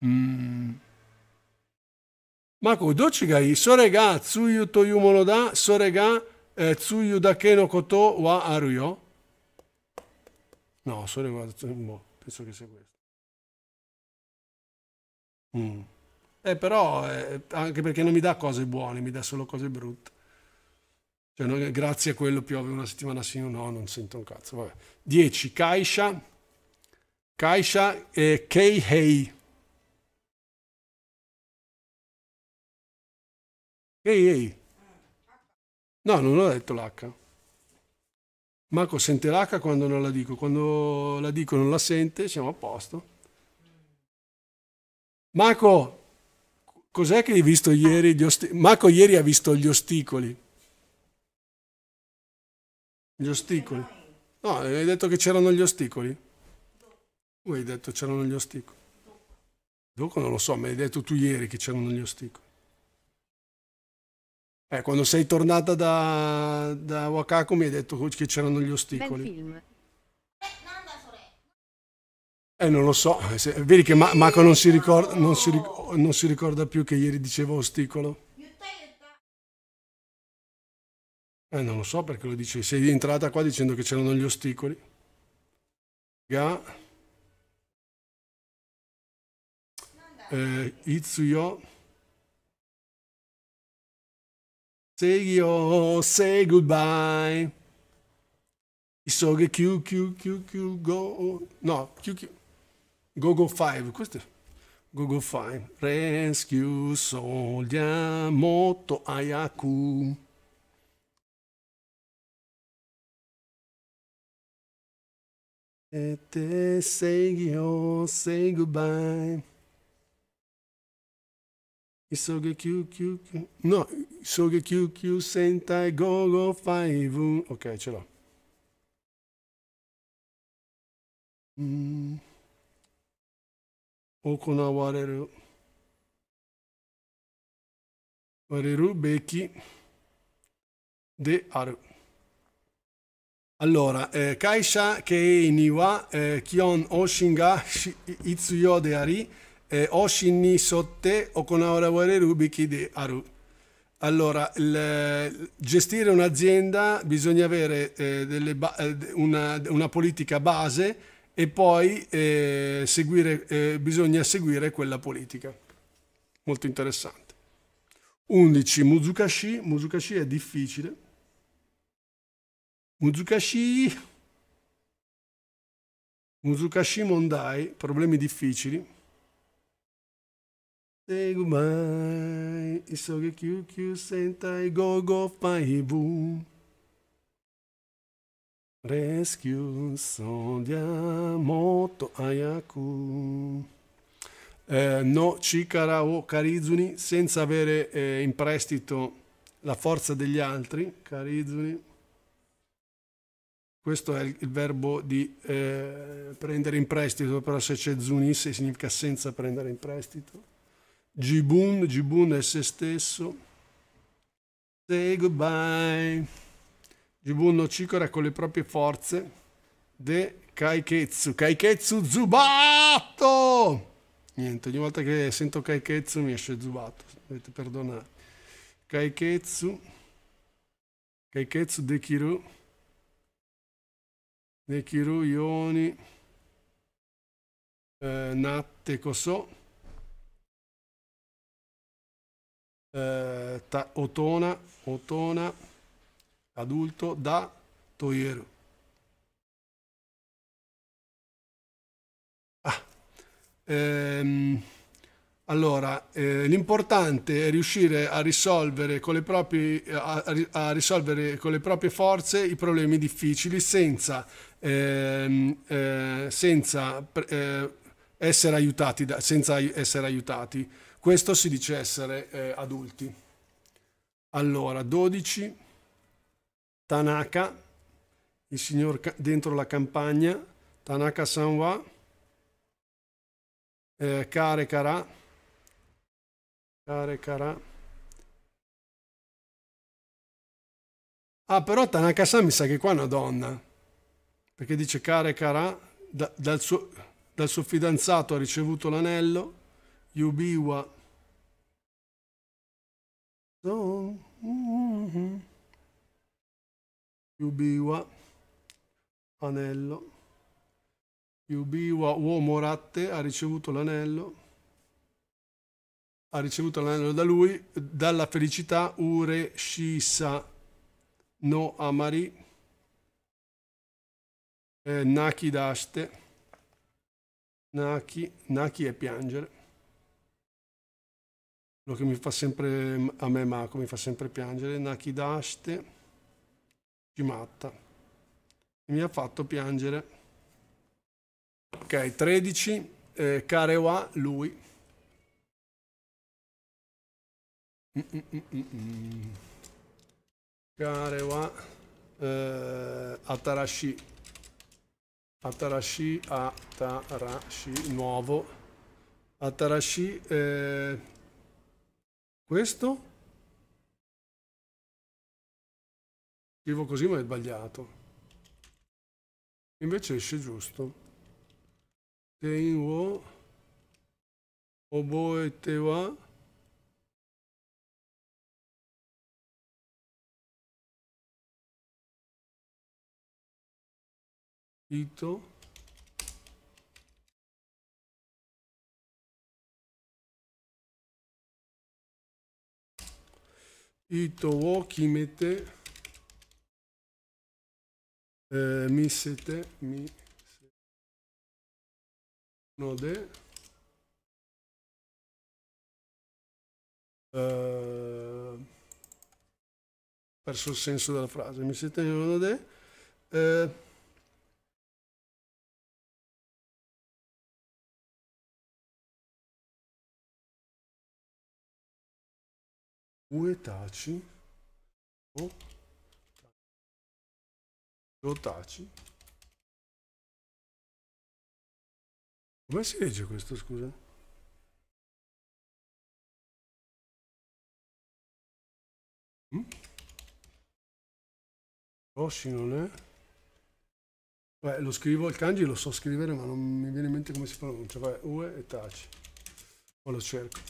Mm. Mako, dochigai, sorega, Tsuyu, Toyumono da, sorega, eh, Tsuyu da Keno Koto wa Aruyo. No, sorega, boh. Penso che sia questo. Mm. Eh, però, eh, anche perché non mi dà cose buone, mi dà solo cose brutte. Cioè, no, grazie a quello piove una settimana sì o no, non sento un cazzo. 10. Kaisha. Kaisha e Keihei. Keihei. No, non ho detto l'H. Marco sente l'H quando non la dico, quando la dico non la sente, siamo a posto. Marco, cos'è che hai visto ieri? Marco ieri ha visto gli osticoli. Gli osticoli. No, hai detto che c'erano gli osticoli? Tu hai detto c'erano gli osticoli. Dopo non lo so, mi hai detto tu ieri che c'erano gli osticoli. Eh, quando sei tornata da, da Wakako mi hai detto che c'erano gli osticoli. Eh, non lo so, vedi che Ma Mako non si, ricorda, non, non si ricorda più che ieri dicevo osticolo. Eh, non lo so perché lo dice. Sei entrata qua dicendo che c'erano gli osticoli. Ga. Eh, Itsuyo. Say yo, oh, say goodbye. Isogekyu, Q, Q, Q, go. não Q, Q. Go, go, five. Questo. Go, go, five. Rescue, soldier, moto, ayaku. e say yo, oh, say goodbye. 急げ救急の急げ救急戦隊555 OK ce l'ho mm. 行われるわれるべきである Allora, eh, Kaisha Kei Niwa eh, Kion Oshinga Itsuyo de Ari eh, ni Sotte Okonaware Rubiki di Aru. Allora, il, gestire un'azienda bisogna avere eh, eh, una, una, politica base e poi eh, seguire, eh, bisogna seguire quella politica. Molto interessante. 11. Muzukashi. Muzukashi è difficile. Muzukashi. Muzukashi Mondai, problemi difficili. Sei mai, isso que que que Go, e gogo paibu. Rescue son ayaku. Eh, no Chikara o Karizuni, senza avere eh, in prestito la forza degli altri. Karizuni. Questo è il, il verbo di eh, prendere in prestito, però se c'è Zunis significa senza prendere in prestito. Jibun, Jibun è se stesso. Say goodbye. Jibun no Chikora con le proprie forze. De Kaiketsu. Kaiketsu Zubato! Niente, ogni volta che sento Kaiketsu mi esce Zubato. Dovete perdonare. Kaiketsu. Kaiketsu De Dekiru. Dekiru Ioni. Eh, Natte Koso. eh, ta, Otona, Otona, adulto, da Toiero. Ah, ehm, allora, eh, l'importante è riuscire a risolvere, con le proprie, eh, a, a risolvere, con le proprie forze i problemi difficili senza, ehm, eh, senza, eh, essere, aiutati da, senza essere aiutati questo si dice essere eh, adulti. Allora, 12, Tanaka, il signor dentro la campagna, Tanaka Sanwa, eh, Kare Kara, Kare Kara. Ah, però Tanaka-san mi sa che qua è una donna, perché dice Kare Kara, da, dal, suo, dal suo fidanzato ha ricevuto l'anello, Yubiwa So, mm-hmm. Yubiwa, anello. Yubiwa uomo ratte ha ricevuto l'anello. Ha ricevuto l'anello da lui, dalla felicità Ure Shisa no Amari eh, Naki daste. Naki, Naki è piangere quello che mi fa sempre, a me Mako mi fa sempre piangere, Nakidashite Cimatta, mi ha fatto piangere. Ok, 13, eh, Karewa, lui. Mm, mm, mm, Karewa, eh, Atarashi, Atarashi, Atarashi, nuovo. Atarashi, eh, questo? Scrivo così ma è sbagliato. Invece esce giusto. Tein wo oboe te wa ito Eh, mi 糸を決めて、えー、見せて見せので、eh, perso il senso della frase, mi siete eh, taci o taci Come si legge questo, scusa? Mm? Rossi oh, non è? Beh, lo scrivo, il kanji lo so scrivere, ma non mi viene in mente come si pronuncia. Vai, Ue e Taci. Poi lo cerco.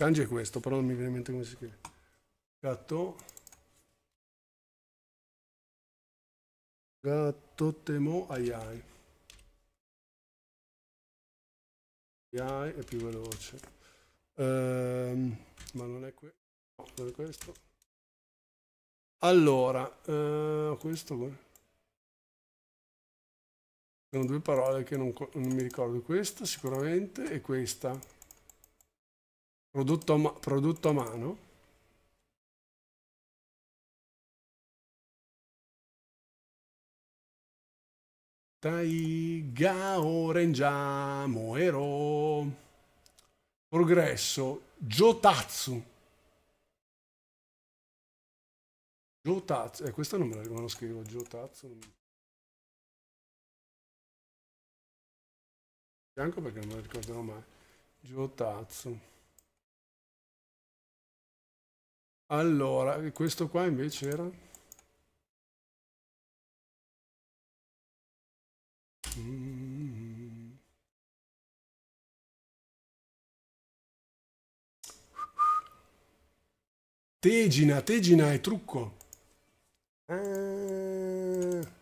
Kanji è questo, però non mi viene in mente come si scrive. Gatto. Gatto temo aiai. Aiai è più veloce. Ehm, ma non è, que no, non è questo. Allora, eh, questo Sono due parole che non, non mi ricordo. Questa sicuramente e questa. Prodotto, prodotto a mano. Taiga Orenja Ero Progresso Jotatsu Jotatsu eh, questa non me la non lo scrivo Jotatsu Bianco perché non me la ricorderò mai Jotatsu Allora, questo qua invece era... Tegina, Tegina è trucco. eh,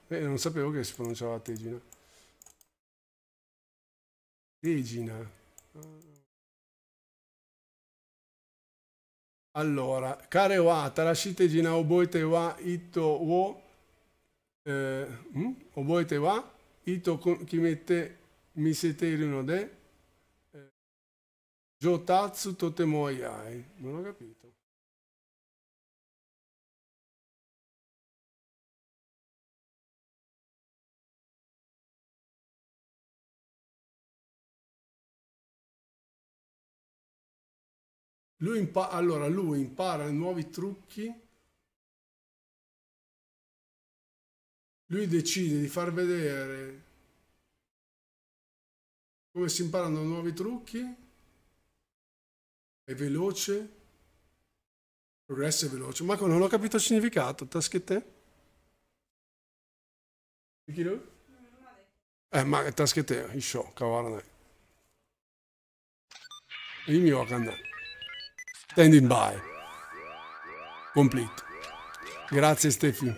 eh non sapevo che si pronunciava Tegina. Tegina. Allora, care wa, tarashite jina oboite wa ito wo, eh, hm? oboete wa, ito kimete misete iru no de, eh, jotatsu totemo iai. Non ho capito. Lui impa- allora, lui impara nuovi trucchi. Lui decide di far vedere come si imparano nuovi trucchi. È veloce. Progresso è veloce. Marco, non ho capito il significato. Taschette? Chi lui? Eh, ma taschette, i show, cavolo. il mio ho standing by. Complete. Grazie Steffi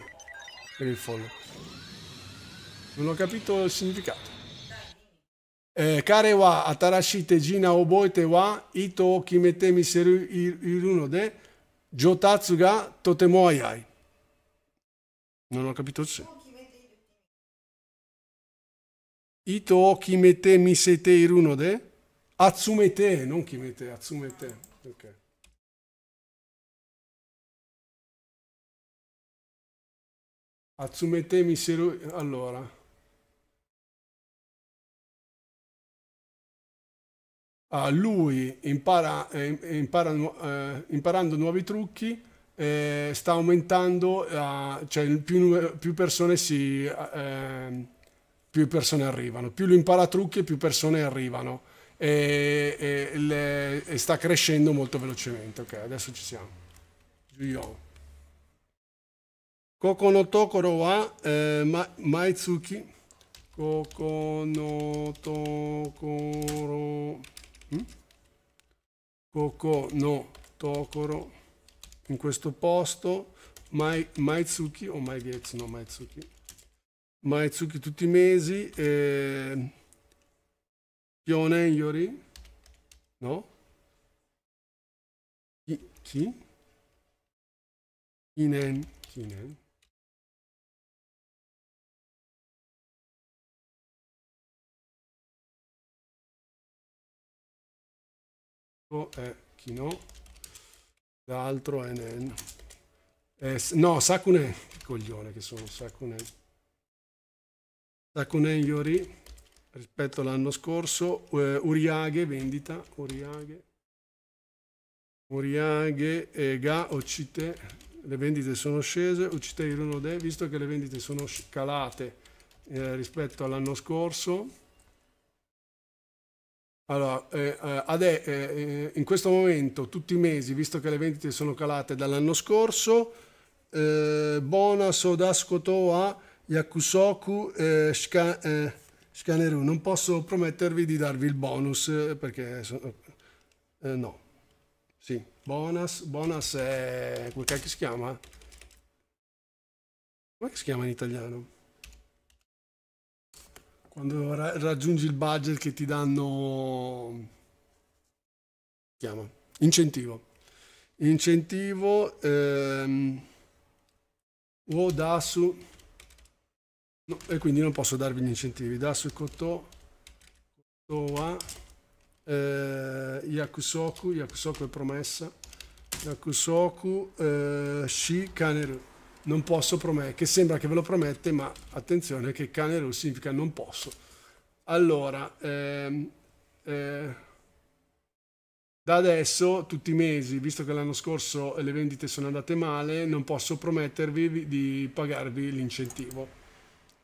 per il follow. Non ho capito il significato. Eh, kare wa atarashite jina oboete wa ito o kimete mi seru iru no de jotatsu ga totemo ayai. Non ho capito il senso. Ito o kimete mi sete iru no de atsumete, non kimete, atsumete. Ok. Atsumete Miseru... Allora... Uh, lui impara, eh, impara, eh, imparando nuovi trucchi eh, sta aumentando, eh, cioè più, più, persone si, eh, più, persone arrivano, più lui impara trucchi più persone arrivano e, e, le, e sta crescendo molto velocemente. Ok, adesso ci siamo. Giuliano. ここのところは、えーま、毎月、ここのところ、んここのところ、in eh, hm? questo posto, mai, Maizuki o Maigetsu, no Maizuki. Maizuki tutti i mesi, eh, Kyonen Yori, no? Chi? Kinen, è ecco, Kino, eh, l'altro è Nen. Eh, no, Sakune, coglione che sono, Sakune. Sakune Yori rispetto all'anno scorso, eh, Uriage vendita, Uriage. Uriage e eh, Ga Occite, le vendite sono scese, Ocite Irunode, visto che le vendite sono calate eh, rispetto all'anno scorso, allora, eh, eh adè, eh, eh, in questo momento, tutti i mesi, visto che le vendite sono calate dall'anno scorso, eh, Bona Sodascoto a Yakusoku eh, shka, eh, Shkaneru. Non posso promettervi di darvi il bonus eh, perché sono, no. Sì, bonus, bonus è come si chiama? Come si chiama in italiano? quando ra- raggiungi il budget che ti danno chiama incentivo incentivo ehm, o DASU no, e quindi non posso darvi gli incentivi DASU e cotto Kotoa eh, Yakusoku Yakusoku è promessa Yakusoku eh, Shi Kaneru non posso promettere, che sembra che ve lo promette, ma attenzione che cane russo significa non posso. Allora, ehm, eh, da adesso, tutti i mesi, visto che l'anno scorso le vendite sono andate male, non posso promettervi di pagarvi l'incentivo.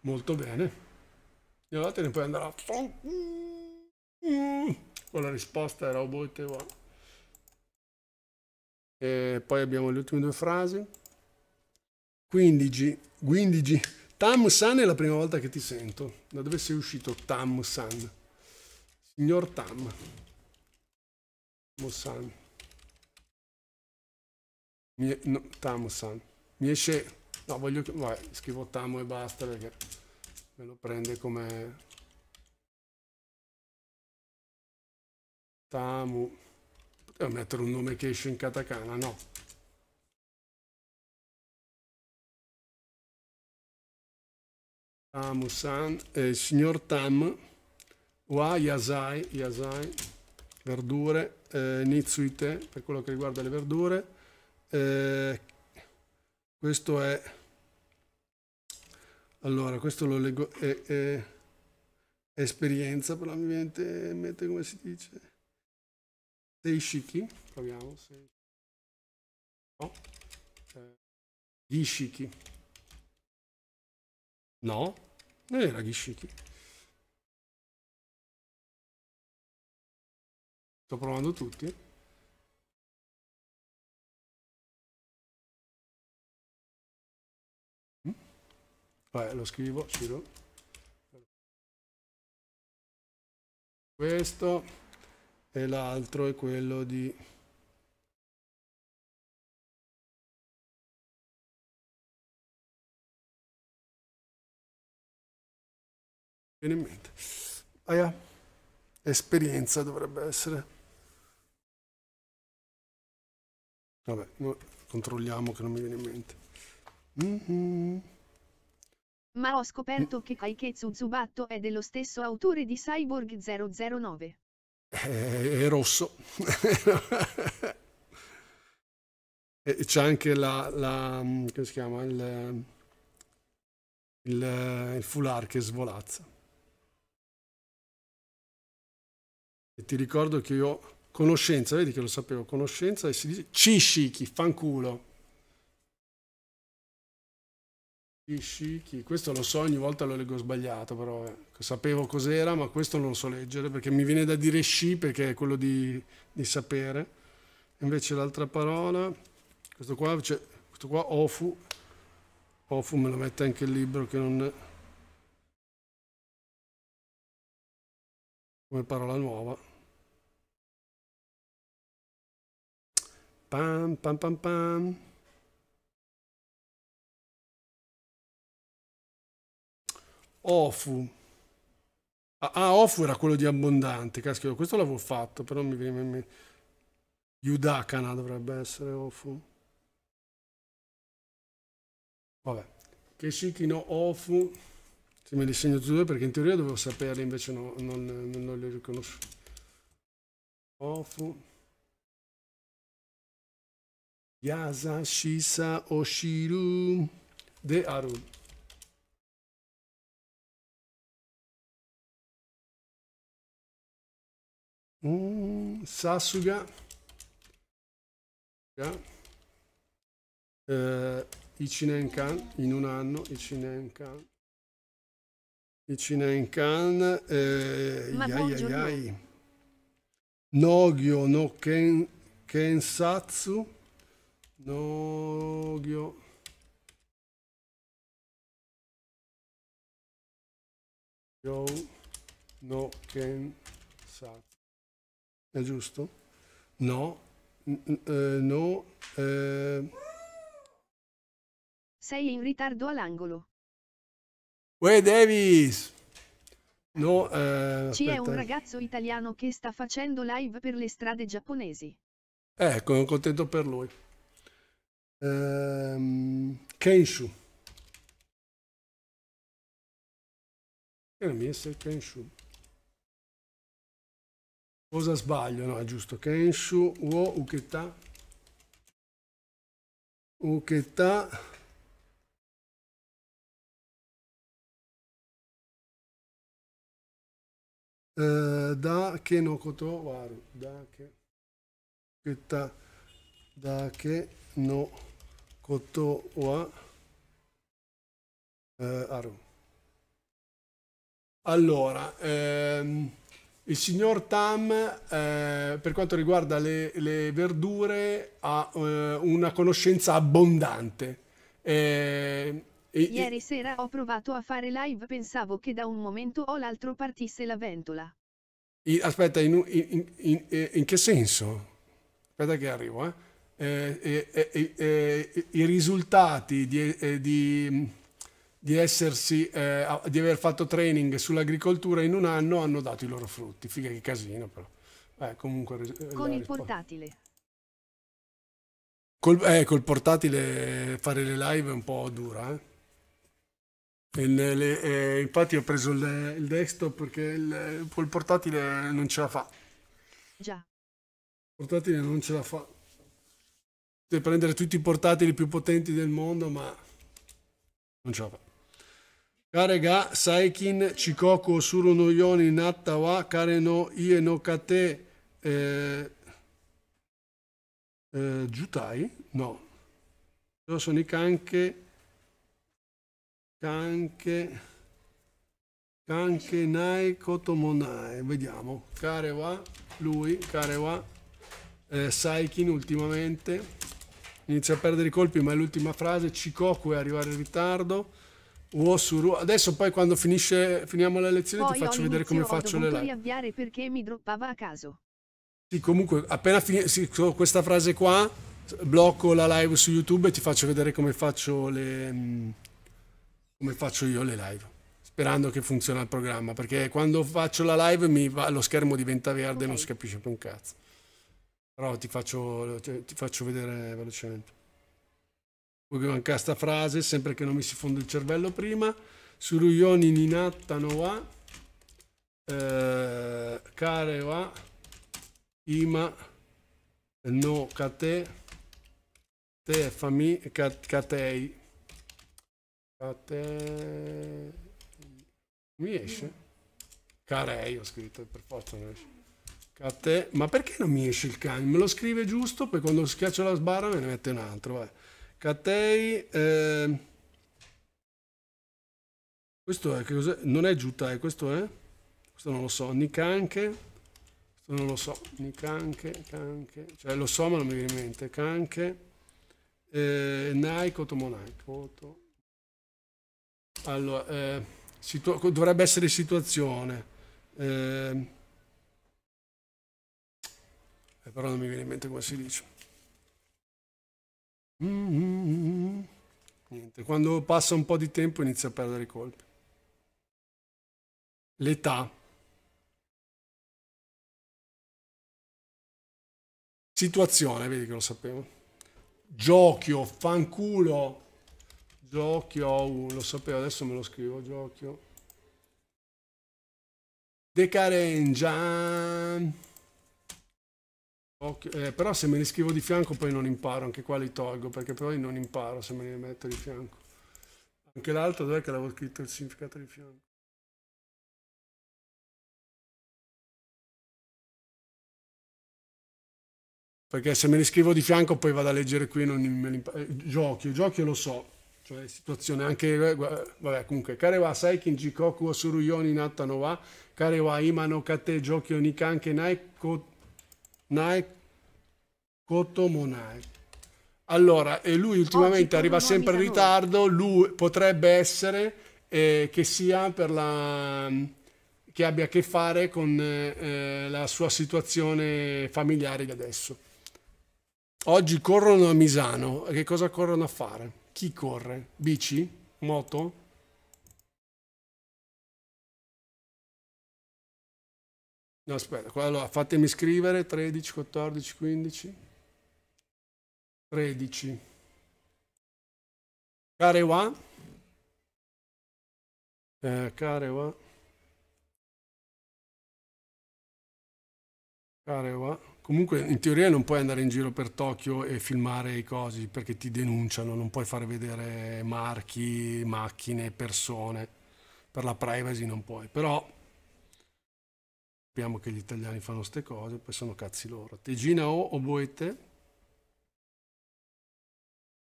Molto bene. E allora te ne puoi andare a... Con la risposta era obote. E poi abbiamo le ultime due frasi. 15, 15. Tam San è la prima volta che ti sento. Da dove sei uscito Tam San? Signor Tam. Mosan. Mi, no, Tam San. Mi esce... No, voglio... Vai, scrivo Tamo e basta perché me lo prende come... Tamu. Potevo mettere un nome che esce in katakana, no. Amusan, eh, signor Tam, Wa Yasai, Yasai, verdure, eh, Nitsuite per quello che riguarda le verdure. Eh, questo è... Allora, questo lo leggo... È, è, è esperienza, però mi viene in mente come si dice. Seishiki, proviamo. Sei... No. Eh, Gishiki. No, era Gishiki. Sto provando tutti. Mm? Vabbè, lo scrivo, Ciro. Questo e l'altro è quello di... viene in mente. Aia, esperienza dovrebbe essere. Vabbè, no, controlliamo che non mi viene in mente. Mm -hmm. Ma ho scoperto mm. che Kaiketsu Zubatto è dello stesso autore di Cyborg 009. Eh, è rosso. e c'è anche la, la, come si chiama il, il, il foulard che svolazza E ti ricordo che io ho conoscenza, vedi che lo sapevo, conoscenza e si dice Cishiki, fanculo. Cishiki, questo lo so, ogni volta lo leggo sbagliato, però eh. sapevo cos'era, ma questo non lo so leggere perché mi viene da dire sci perché è quello di, di sapere. Invece l'altra parola, questo qua, cioè, questo qua ofu, ofu me lo mette anche il libro che non... come parola nuova. Pam pam pam pam. Ofu. Ah, ah, Ofu era quello di abbondante, caschio, questo l'avevo fatto, però mi viene in mente. Yudakana dovrebbe essere Ofu. Vabbè. Keshiki no Ofu. Se me li segno due perché in teoria dovevo saperli, invece no, non, non li ho Ofu. Yasa Shisa Oshiru De Aru. Mm, Sasuga. Uh, Ichinen Kan in un anno, Ichinen Kan. Il Cina in Cannes. Eh, Ma iai, iai. Nogyo no ken, Kensatsu. Nogyo. Yo no Kensatsu. È giusto? No. Eh, no. Eh. Sei in ritardo all'angolo. Uè Davis! No, eh, Ci un ragazzo italiano che sta facendo live per le strade giapponesi. Ecco, contento per lui. Ehm, Kenshu. Che mi essere Kenshu. Cosa sbaglio? No, è giusto. Kenshu, wo, uketa. Uketa. da eh, da che no no だけのことはある。だけ。言っただけのことはある。Allora, eh, ehm, il signor Tam, eh, per quanto riguarda le, le verdure, ha eh, una conoscenza abbondante. Eh, e, Ieri e... sera ho provato a fare live, pensavo che da un momento o l'altro partisse la ventola. I, aspetta, in, in, in, eh, in, che senso? Aspetta che arrivo, eh. eh, eh, eh, eh I risultati di, di, di essersi, di aver fatto training sull'agricoltura in un anno hanno dato i loro frutti. Figa che casino però. comunque, Con il portatile. Col, eh, col portatile fare le live è un po' dura, eh? Le, eh, infatti ho preso il, il desktop perché il, il, portatile non ce la fa. Già. Il portatile non ce la fa. Deve prendere tutti i portatili più potenti del mondo, ma non ce la fa. Kare ga saikin chikoku suru no yoni natta wa kare no ie no kate eh, eh, jutai? No. Sono i kanke Kanke, Kanke Nai Kotomonai, vediamo, Karewa, lui, Karewa, eh, Saikin ultimamente, inizia a perdere i colpi ma è l'ultima frase, Cicocco è arrivare in ritardo, Uosuru, adesso poi quando finisce, finiamo la lezione poi ti faccio vedere come faccio le live. Ho riavviare perché mi droppava a caso. Sì, comunque, appena finisce questa frase qua, blocco la live su YouTube e ti faccio vedere come faccio le mm, come faccio io le live sperando che funziona il programma perché quando faccio la live mi va, lo schermo diventa verde okay. non si capisce più un cazzo però ti faccio, cioè, ti faccio vedere velocemente poi manca questa frase sempre che non mi si fonde il cervello prima Suruyoni ninattano wa eh, kare wa ima no kate te fami katei a te... Mi esce? Carei ho scritto, per forza non esce. Cate... Ma perché non mi esce il cane? Me lo scrive giusto, poi quando schiaccio la sbarra me ne mette un altro. Vai. Catei... Eh... Questo è che cos'è? Non è Jutai, questo è? Questo non lo so. Nikanke. Questo non lo so. Nikanke, Kanke. Cioè lo so ma non mi viene in mente. Kanke. Eh, Nike, Otomonai. Otomonai. Allora, eh, dovrebbe essere situazione. Ehm, eh, però non mi viene in mente come si dice. Mm -hmm. Niente, quando passa un po' di tempo inizia a perdere i colpi. L'età. Situazione, vedi che lo sapevo. Giochio, fanculo. Giochio, lo sapevo, adesso me lo scrivo, Giochio. Decarengian. Eh, però se me li scrivo di fianco poi non imparo, anche qua li tolgo, perché poi non imparo se me li metto di fianco. Anche l'altro, dov'è che l'avevo scritto il significato di fianco? Perché se me li scrivo di fianco poi vado a leggere qui non me li imparo. Eh, giochio, giochio lo so, cioè situazione anche, eh, vabbè comunque, Karewa wa saikin jikoku wo suru you ni no wa, Karewa wa ima no kate jokyo ni kanke nai, ko, nai koto Allora, e lui ultimamente arriva sempre in ritardo, lui potrebbe essere eh, che sia per la che abbia a che fare con eh, eh la sua situazione familiare di adesso. Oggi corrono a Misano, che cosa corrono a fare? Chi corre? Bici? Moto? No, aspetta, allora fatemi scrivere 13, 14, 15, 13. Carewa. Eh, care Carewa. Carewa. Comunque in teoria non puoi andare in giro per Tokyo e filmare i cosi perché ti denunciano, non puoi far vedere marchi, macchine, persone, per la privacy non puoi, però sappiamo che gli italiani fanno queste cose, poi sono cazzi loro. Tegina o Oboete,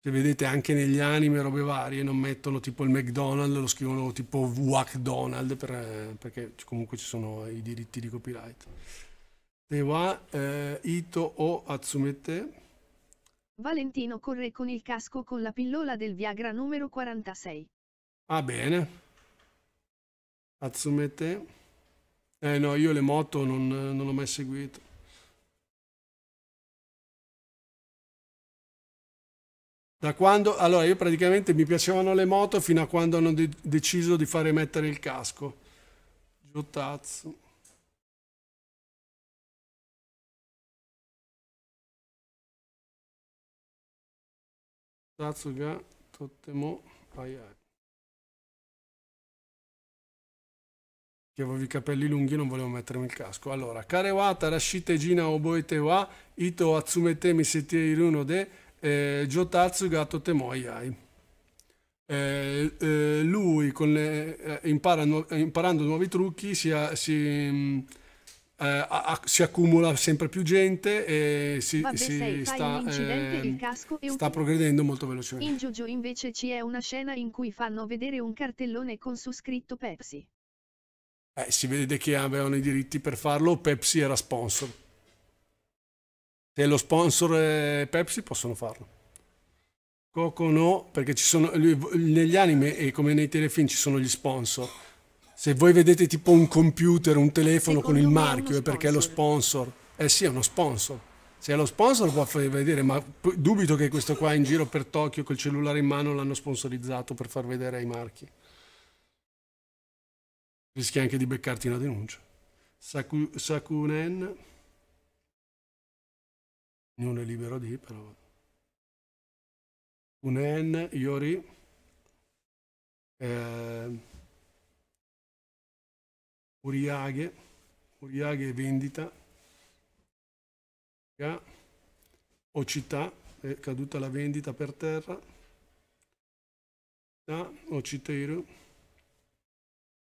se vedete anche negli anime robe varie non mettono tipo il McDonald's, lo scrivono tipo WACDonald per, perché comunque ci sono i diritti di copyright. Eh, ito o Valentino corre con il casco con la pillola del Viagra numero 46. Ah, bene. Azzumete. Eh no, io le moto non, non l'ho mai seguito. Da quando, allora io praticamente mi piacevano le moto fino a quando hanno de deciso di fare mettere il casco. Giotazzo. 雑がとっても早い。Che avevo i capelli lunghi e non volevo mettermi il casco. Allora, Karewata, oboete wa, Ito, Atsumete, Misetie, Iruno, De, Jotatsu, Gato, Temoiai. Eh, eh, lui le, eh, impara, imparando nuovi trucchi si, si mm, mh, eh, a, si accumula sempre più gente e si, Vabbè, si sta, eh, sta progredendo molto velocemente. In Jojo invece ci è una scena in cui fanno vedere un cartellone con su scritto Pepsi. Eh, si vede che avevano i diritti per farlo, Pepsi era sponsor. Se lo sponsor è Pepsi possono farlo. Coco no, perché ci sono, negli anime e come nei telefilm ci sono gli sponsor se voi vedete tipo un computer, un telefono Secondo con il marchio è perché è lo sponsor. Eh sì, è uno sponsor. Se è lo sponsor può far vedere, ma dubito che questo qua in giro per Tokyo col cellulare in mano l'hanno sponsorizzato per far vedere ai marchi. Rischi anche di beccarti una denuncia. Saku, Sakunen. Non è libero di, però. Unen, Iori. Eh, Uriaghe, Uriaghe e vendita, o città, è caduta la vendita per terra, da o citeiro,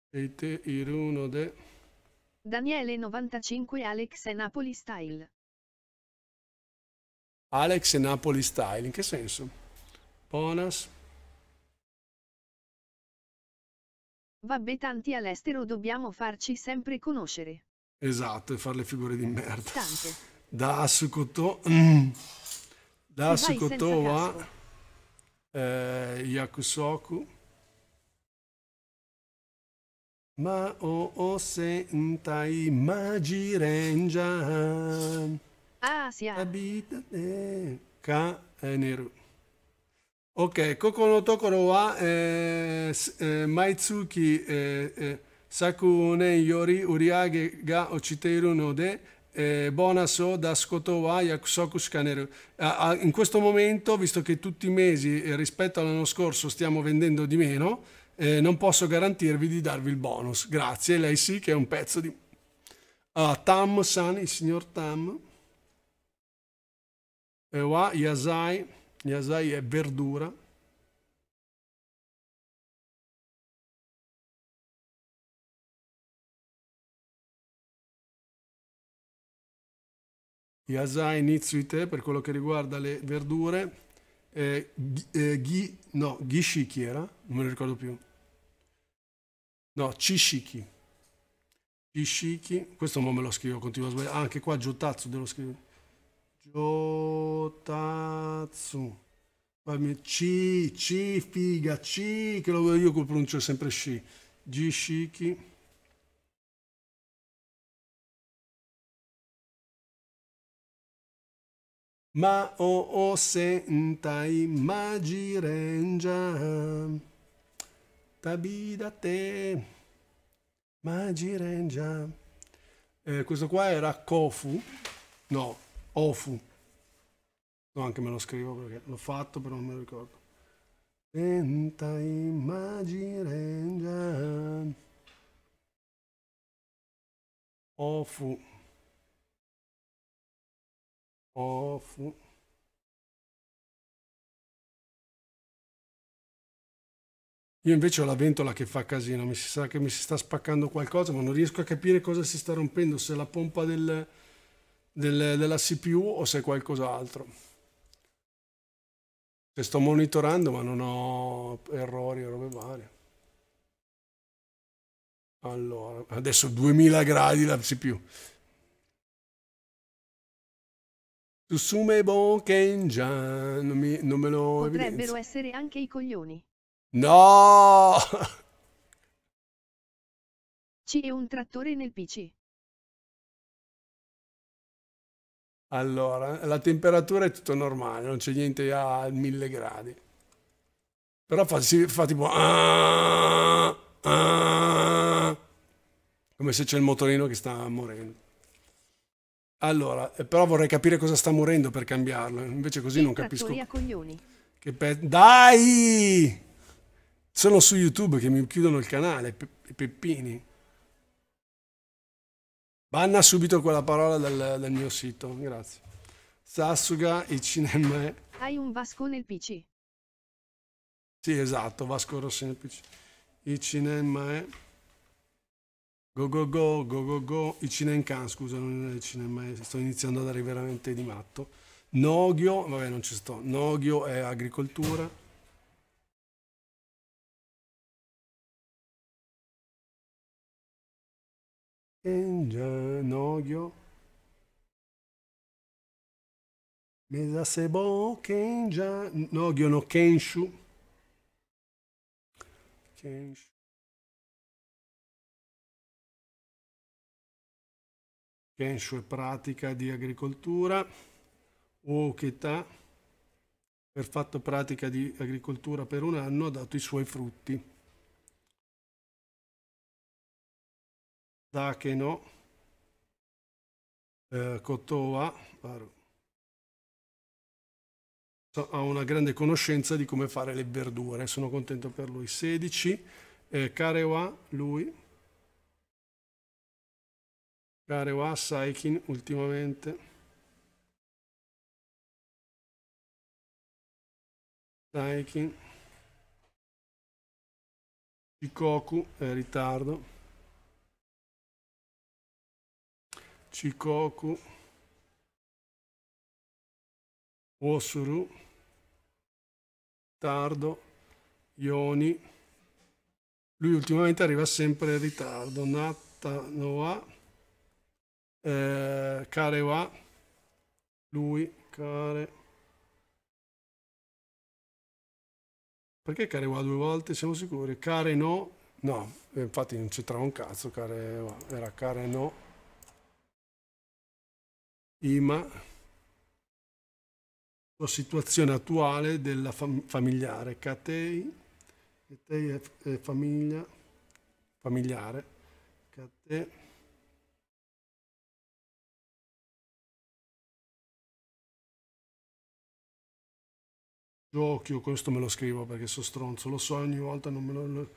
e te iruno de... Daniele 95 Alex e Napoli Style. Alex e Napoli Style, in che senso? Ponas, Vabbè tanti all'estero dobbiamo farci sempre conoscere. Esatto, e fare le figure di eh, merda. Tante. Da Sukotò... Mm. Da Sukotò a... Eh, Yakusoku. Ma o o sentai magi renja. Ah, sì. Ah. Abita Ka Eneru. Eh, nero. OK、ここのところは、えー、毎月、えー、昨年より売り上げが落ちているので、eh, bonus o dascotova yakusoku scanner. In questo momento, visto che tutti i mesi eh, rispetto all'anno scorso stiamo vendendo di meno, eh, non posso garantirvi di darvi il bonus. Grazie, lei sì che è un pezzo di... Ah, Tam San, il signor Tam. E eh, wa Yasai. Niasai è verdura, Yasai Nitsuite per quello che riguarda le verdure, eh, ghi, no, Gishiki era, non me lo ricordo più, no, Chishiki, Chishiki, questo non me lo scrivo, continuo a sbagliare, ah, anche qua Giotazzo devo scrivere, Yotatsu. C, C, figa, C, che lo vedo io col pronuncio sempre sci. G, shiki. Ma o o sentai magi renja. Tabida te. Magi renja. Eh, questo qua era Kofu. No, Ofu. No, anche me lo scrivo perché l'ho fatto, però non me lo ricordo. Senta immagine Ofu. Ofu. Io invece ho la ventola che fa casino, mi si sa che mi si sta spaccando qualcosa, ma non riesco a capire cosa si sta rompendo, se la pompa del del, della CPU o se è qualcos'altro. Se sto monitorando ma non ho errori e robe varie. Allora, adesso 2000 gradi la CPU. Susume Bonkenjan, non, non me lo Potrebbero evidenzio. essere anche i coglioni. No! C'è un trattore nel PC. Allora, la temperatura è tutto normale, non c'è niente a mille gradi. Però fa, si, fa tipo... Ah, ah, come se c'è il motorino che sta morendo. Allora, eh, però vorrei capire cosa sta morendo per cambiarlo. Invece così non capisco. Che pe... Dai! Sono su YouTube che mi chiudono il canale, pe peppini. Banna subito quella parola dal, del mio sito, grazie. Sassuga, Sasuga è... Hai un Vasco nel PC. Sì, esatto, Vasco Rossi nel PC. è... Go go go, go go go, Ichinenkan, scusa, non è Ichineme, sto iniziando ad andare veramente di matto. Nogio, vabbè non ci sto, Nogio è agricoltura. in genocchio. Mais Kenja. No, no, Kenshu. Kenshu. Kenshu è pratica di agricoltura. Okita, per fatto pratica di agricoltura per un anno, ha dato i suoi frutti. Takeno, eh, Kotoa, ha una grande conoscenza di come fare le verdure, sono contento per lui. 16, eh, Karewa, lui. Karewa, Saikin ultimamente. Saikin. Shikoku, eh, ritardo. Shikoku, Osuru, Tardo, Ioni. Lui ultimamente arriva sempre in ritardo. Natta Noa, eh, Karewa, lui, Kare. Perché Karewa due volte? Siamo sicuri? Care no? No, infatti non c'entrava un cazzo, Karewa. era Care no. Ima, la situazione attuale della fam familiare Katei, Katei è, famiglia, familiare, Katei. Giochio, questo me lo scrivo perché sono stronzo, lo so ogni volta non me lo...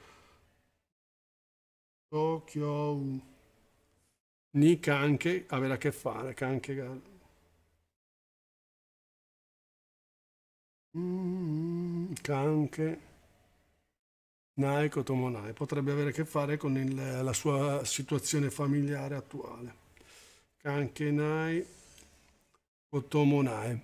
Tokyo Ni anche avere a che fare, anche gal. Mm, Naiko Tomonai potrebbe avere a che fare con il, la sua situazione familiare attuale. Kanke Nai o Tomonai.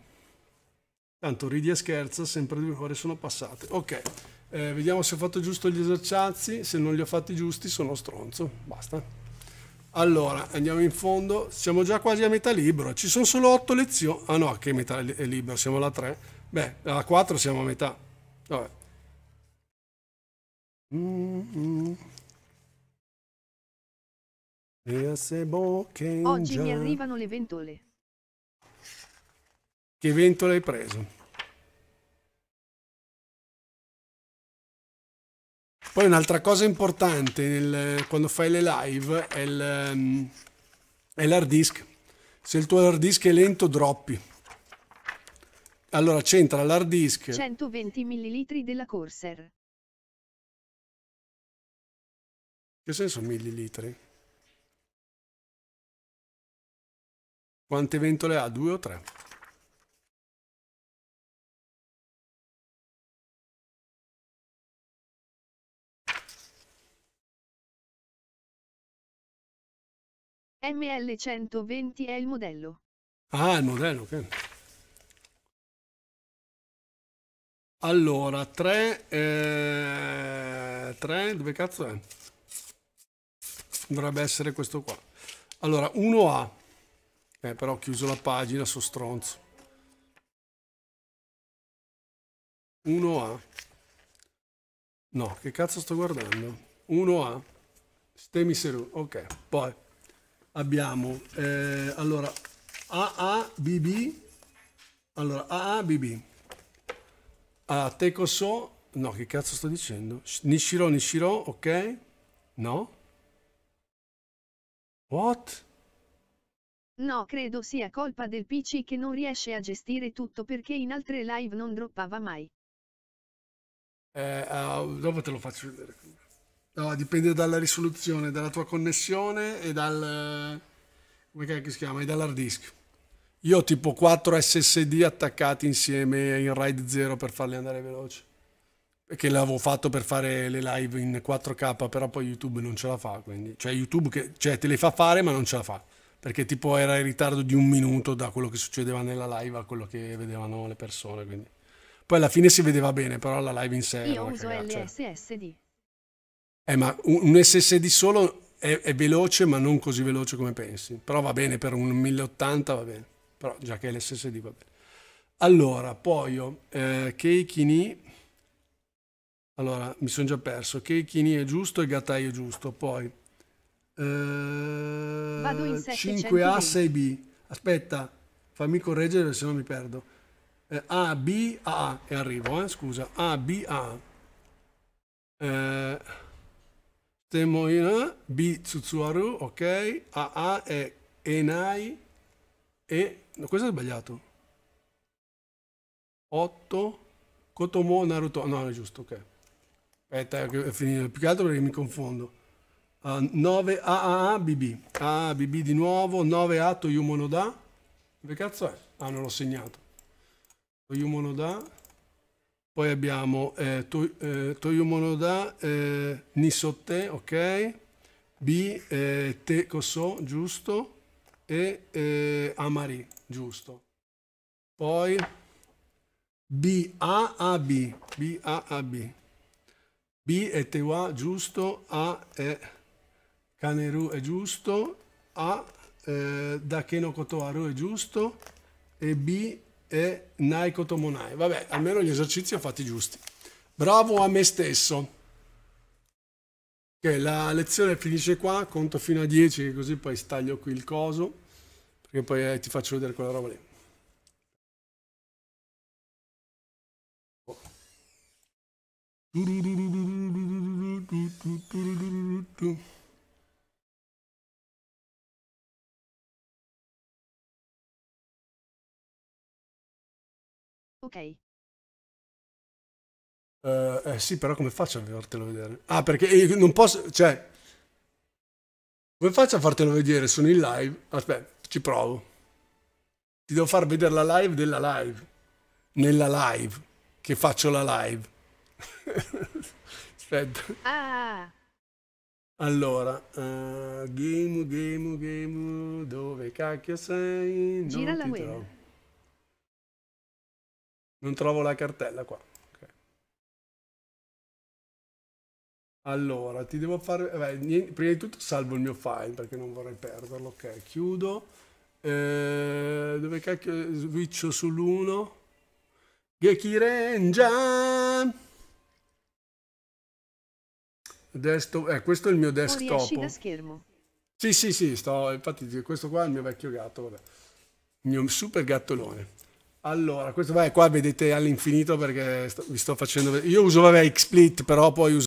Tanto ridi e scherza, sempre due ore sono passate. Ok, eh, vediamo se ho fatto giusto gli esercizi. Se non li ho fatti giusti, sono stronzo. Basta. Allora, andiamo in fondo, siamo già quasi a metà libro, ci sono solo otto lezioni. Ah no, che metà è libro, siamo alla 3. Beh, alla 4 siamo a metà. Vabbè. Mm-hmm. Oggi mi arrivano le ventole. Che ventole hai preso? Poi un'altra cosa importante nel, quando fai le live è, il, ehm, è l'hard disk. Se il tuo hard disk è lento, droppi. Allora c'entra l'hard disk. 120 ml della Corsair. Che senso millilitri? Quante ventole ha? Due o tre? ML120 è il modello. Ah, il modello, ok. Allora, 3, eh, 3, dove cazzo è? Dovrebbe essere questo qua. Allora, 1A. Eh, però ho chiuso la pagina, so stronzo. 1A. No, che cazzo sto guardando? 1A. Stemi seru. Ok, poi abbiamo eh, allora AABB allora AABB a Tekoso no che cazzo sto dicendo Nishiro Nishiro ok no what No, credo sia colpa del PC che non riesce a gestire tutto perché in altre live non droppava mai. Eh, uh, dopo te lo faccio vedere. No, dipende dalla risoluzione, dalla tua connessione e dal... come si chiama? E dall'hard disk. Io ho tipo 4 SSD attaccati insieme in RAID 0 per farli andare veloci. Perché l'avevo fatto per fare le live in 4K, però poi YouTube non ce la fa, quindi... Cioè YouTube che, cioè, te le fa fare ma non ce la fa. Perché tipo era in ritardo di un minuto da quello che succedeva nella live a quello che vedevano le persone, quindi... Poi alla fine si vedeva bene, però la live in sé... Io uso cagaccia. Cioè. LSSD. Eh, ma un SSD solo è, è, veloce, ma non così veloce come pensi. Però va bene, per un 1080 va bene. Però già che è l'SSD va bene. Allora, poi eh, Keikini... Allora, mi sono già perso. Keikini è giusto e Gatai è giusto. Poi... Eh, Vado in 5A, 6B. Aspetta, fammi correggere, se no mi perdo. Eh, A, B, A. E arrivo, eh, scusa. A, B, A. Eh... Temoina, B Tsutsuaru, ok, AA è Enai e... No, questo è sbagliato. 8 Kotomo Naruto, no, è giusto, ok. Aspetta, è finito, più che altro perché mi confondo. Uh, ah, 9 AAA BB, AAA BB di nuovo, 9 A Toyumono da. Dove cazzo è? Ah, non l'ho segnato. Toyumono poi abbiamo eh, to, eh, Toyomonoda eh, ok? B, eh, Tekoso, giusto? E eh, Amari, giusto. Poi B, A, A, B. B, A, A, B. B e Tewa, giusto? A è Kaneru, è giusto? A, eh, Dakeno Kotoaru, è giusto? E B e Naiko Tomonai. Vabbè, almeno gli esercizi ho fatti giusti. Bravo a me stesso. Okay, la lezione finisce qua, conto fino a 10 così poi staglio qui il coso, perché poi eh, ti faccio vedere quella roba lì. Oh. Ok. Uh, eh sì, però come faccio a fartelo vedere? Ah, perché eh, non posso... Cioè... Come faccio a fartelo vedere? Sono in live. Aspetta, ci provo. Ti devo far vedere la live della live. Nella live. Che faccio la live. Aspetta. Ah. Allora, uh, eh, game, game, game, dove cacchio sei? Non Gira la web. Non trovo la cartella qua. Okay. Allora, ti devo fare... Beh, niente, prima di tutto salvo il mio file perché non vorrei perderlo. Ok, chiudo. Eh, dove cacchio switcho sull'1? Geki Renja! eh, questo è il mio desktop. da schermo. Sì, sì, sì, sto, infatti questo qua è il mio vecchio gatto, vabbè. Il mio super gattolone. Allora, questo vai qua vedete all'infinito perché sto, vi sto facendo Io uso vabbè XSplit, però poi uso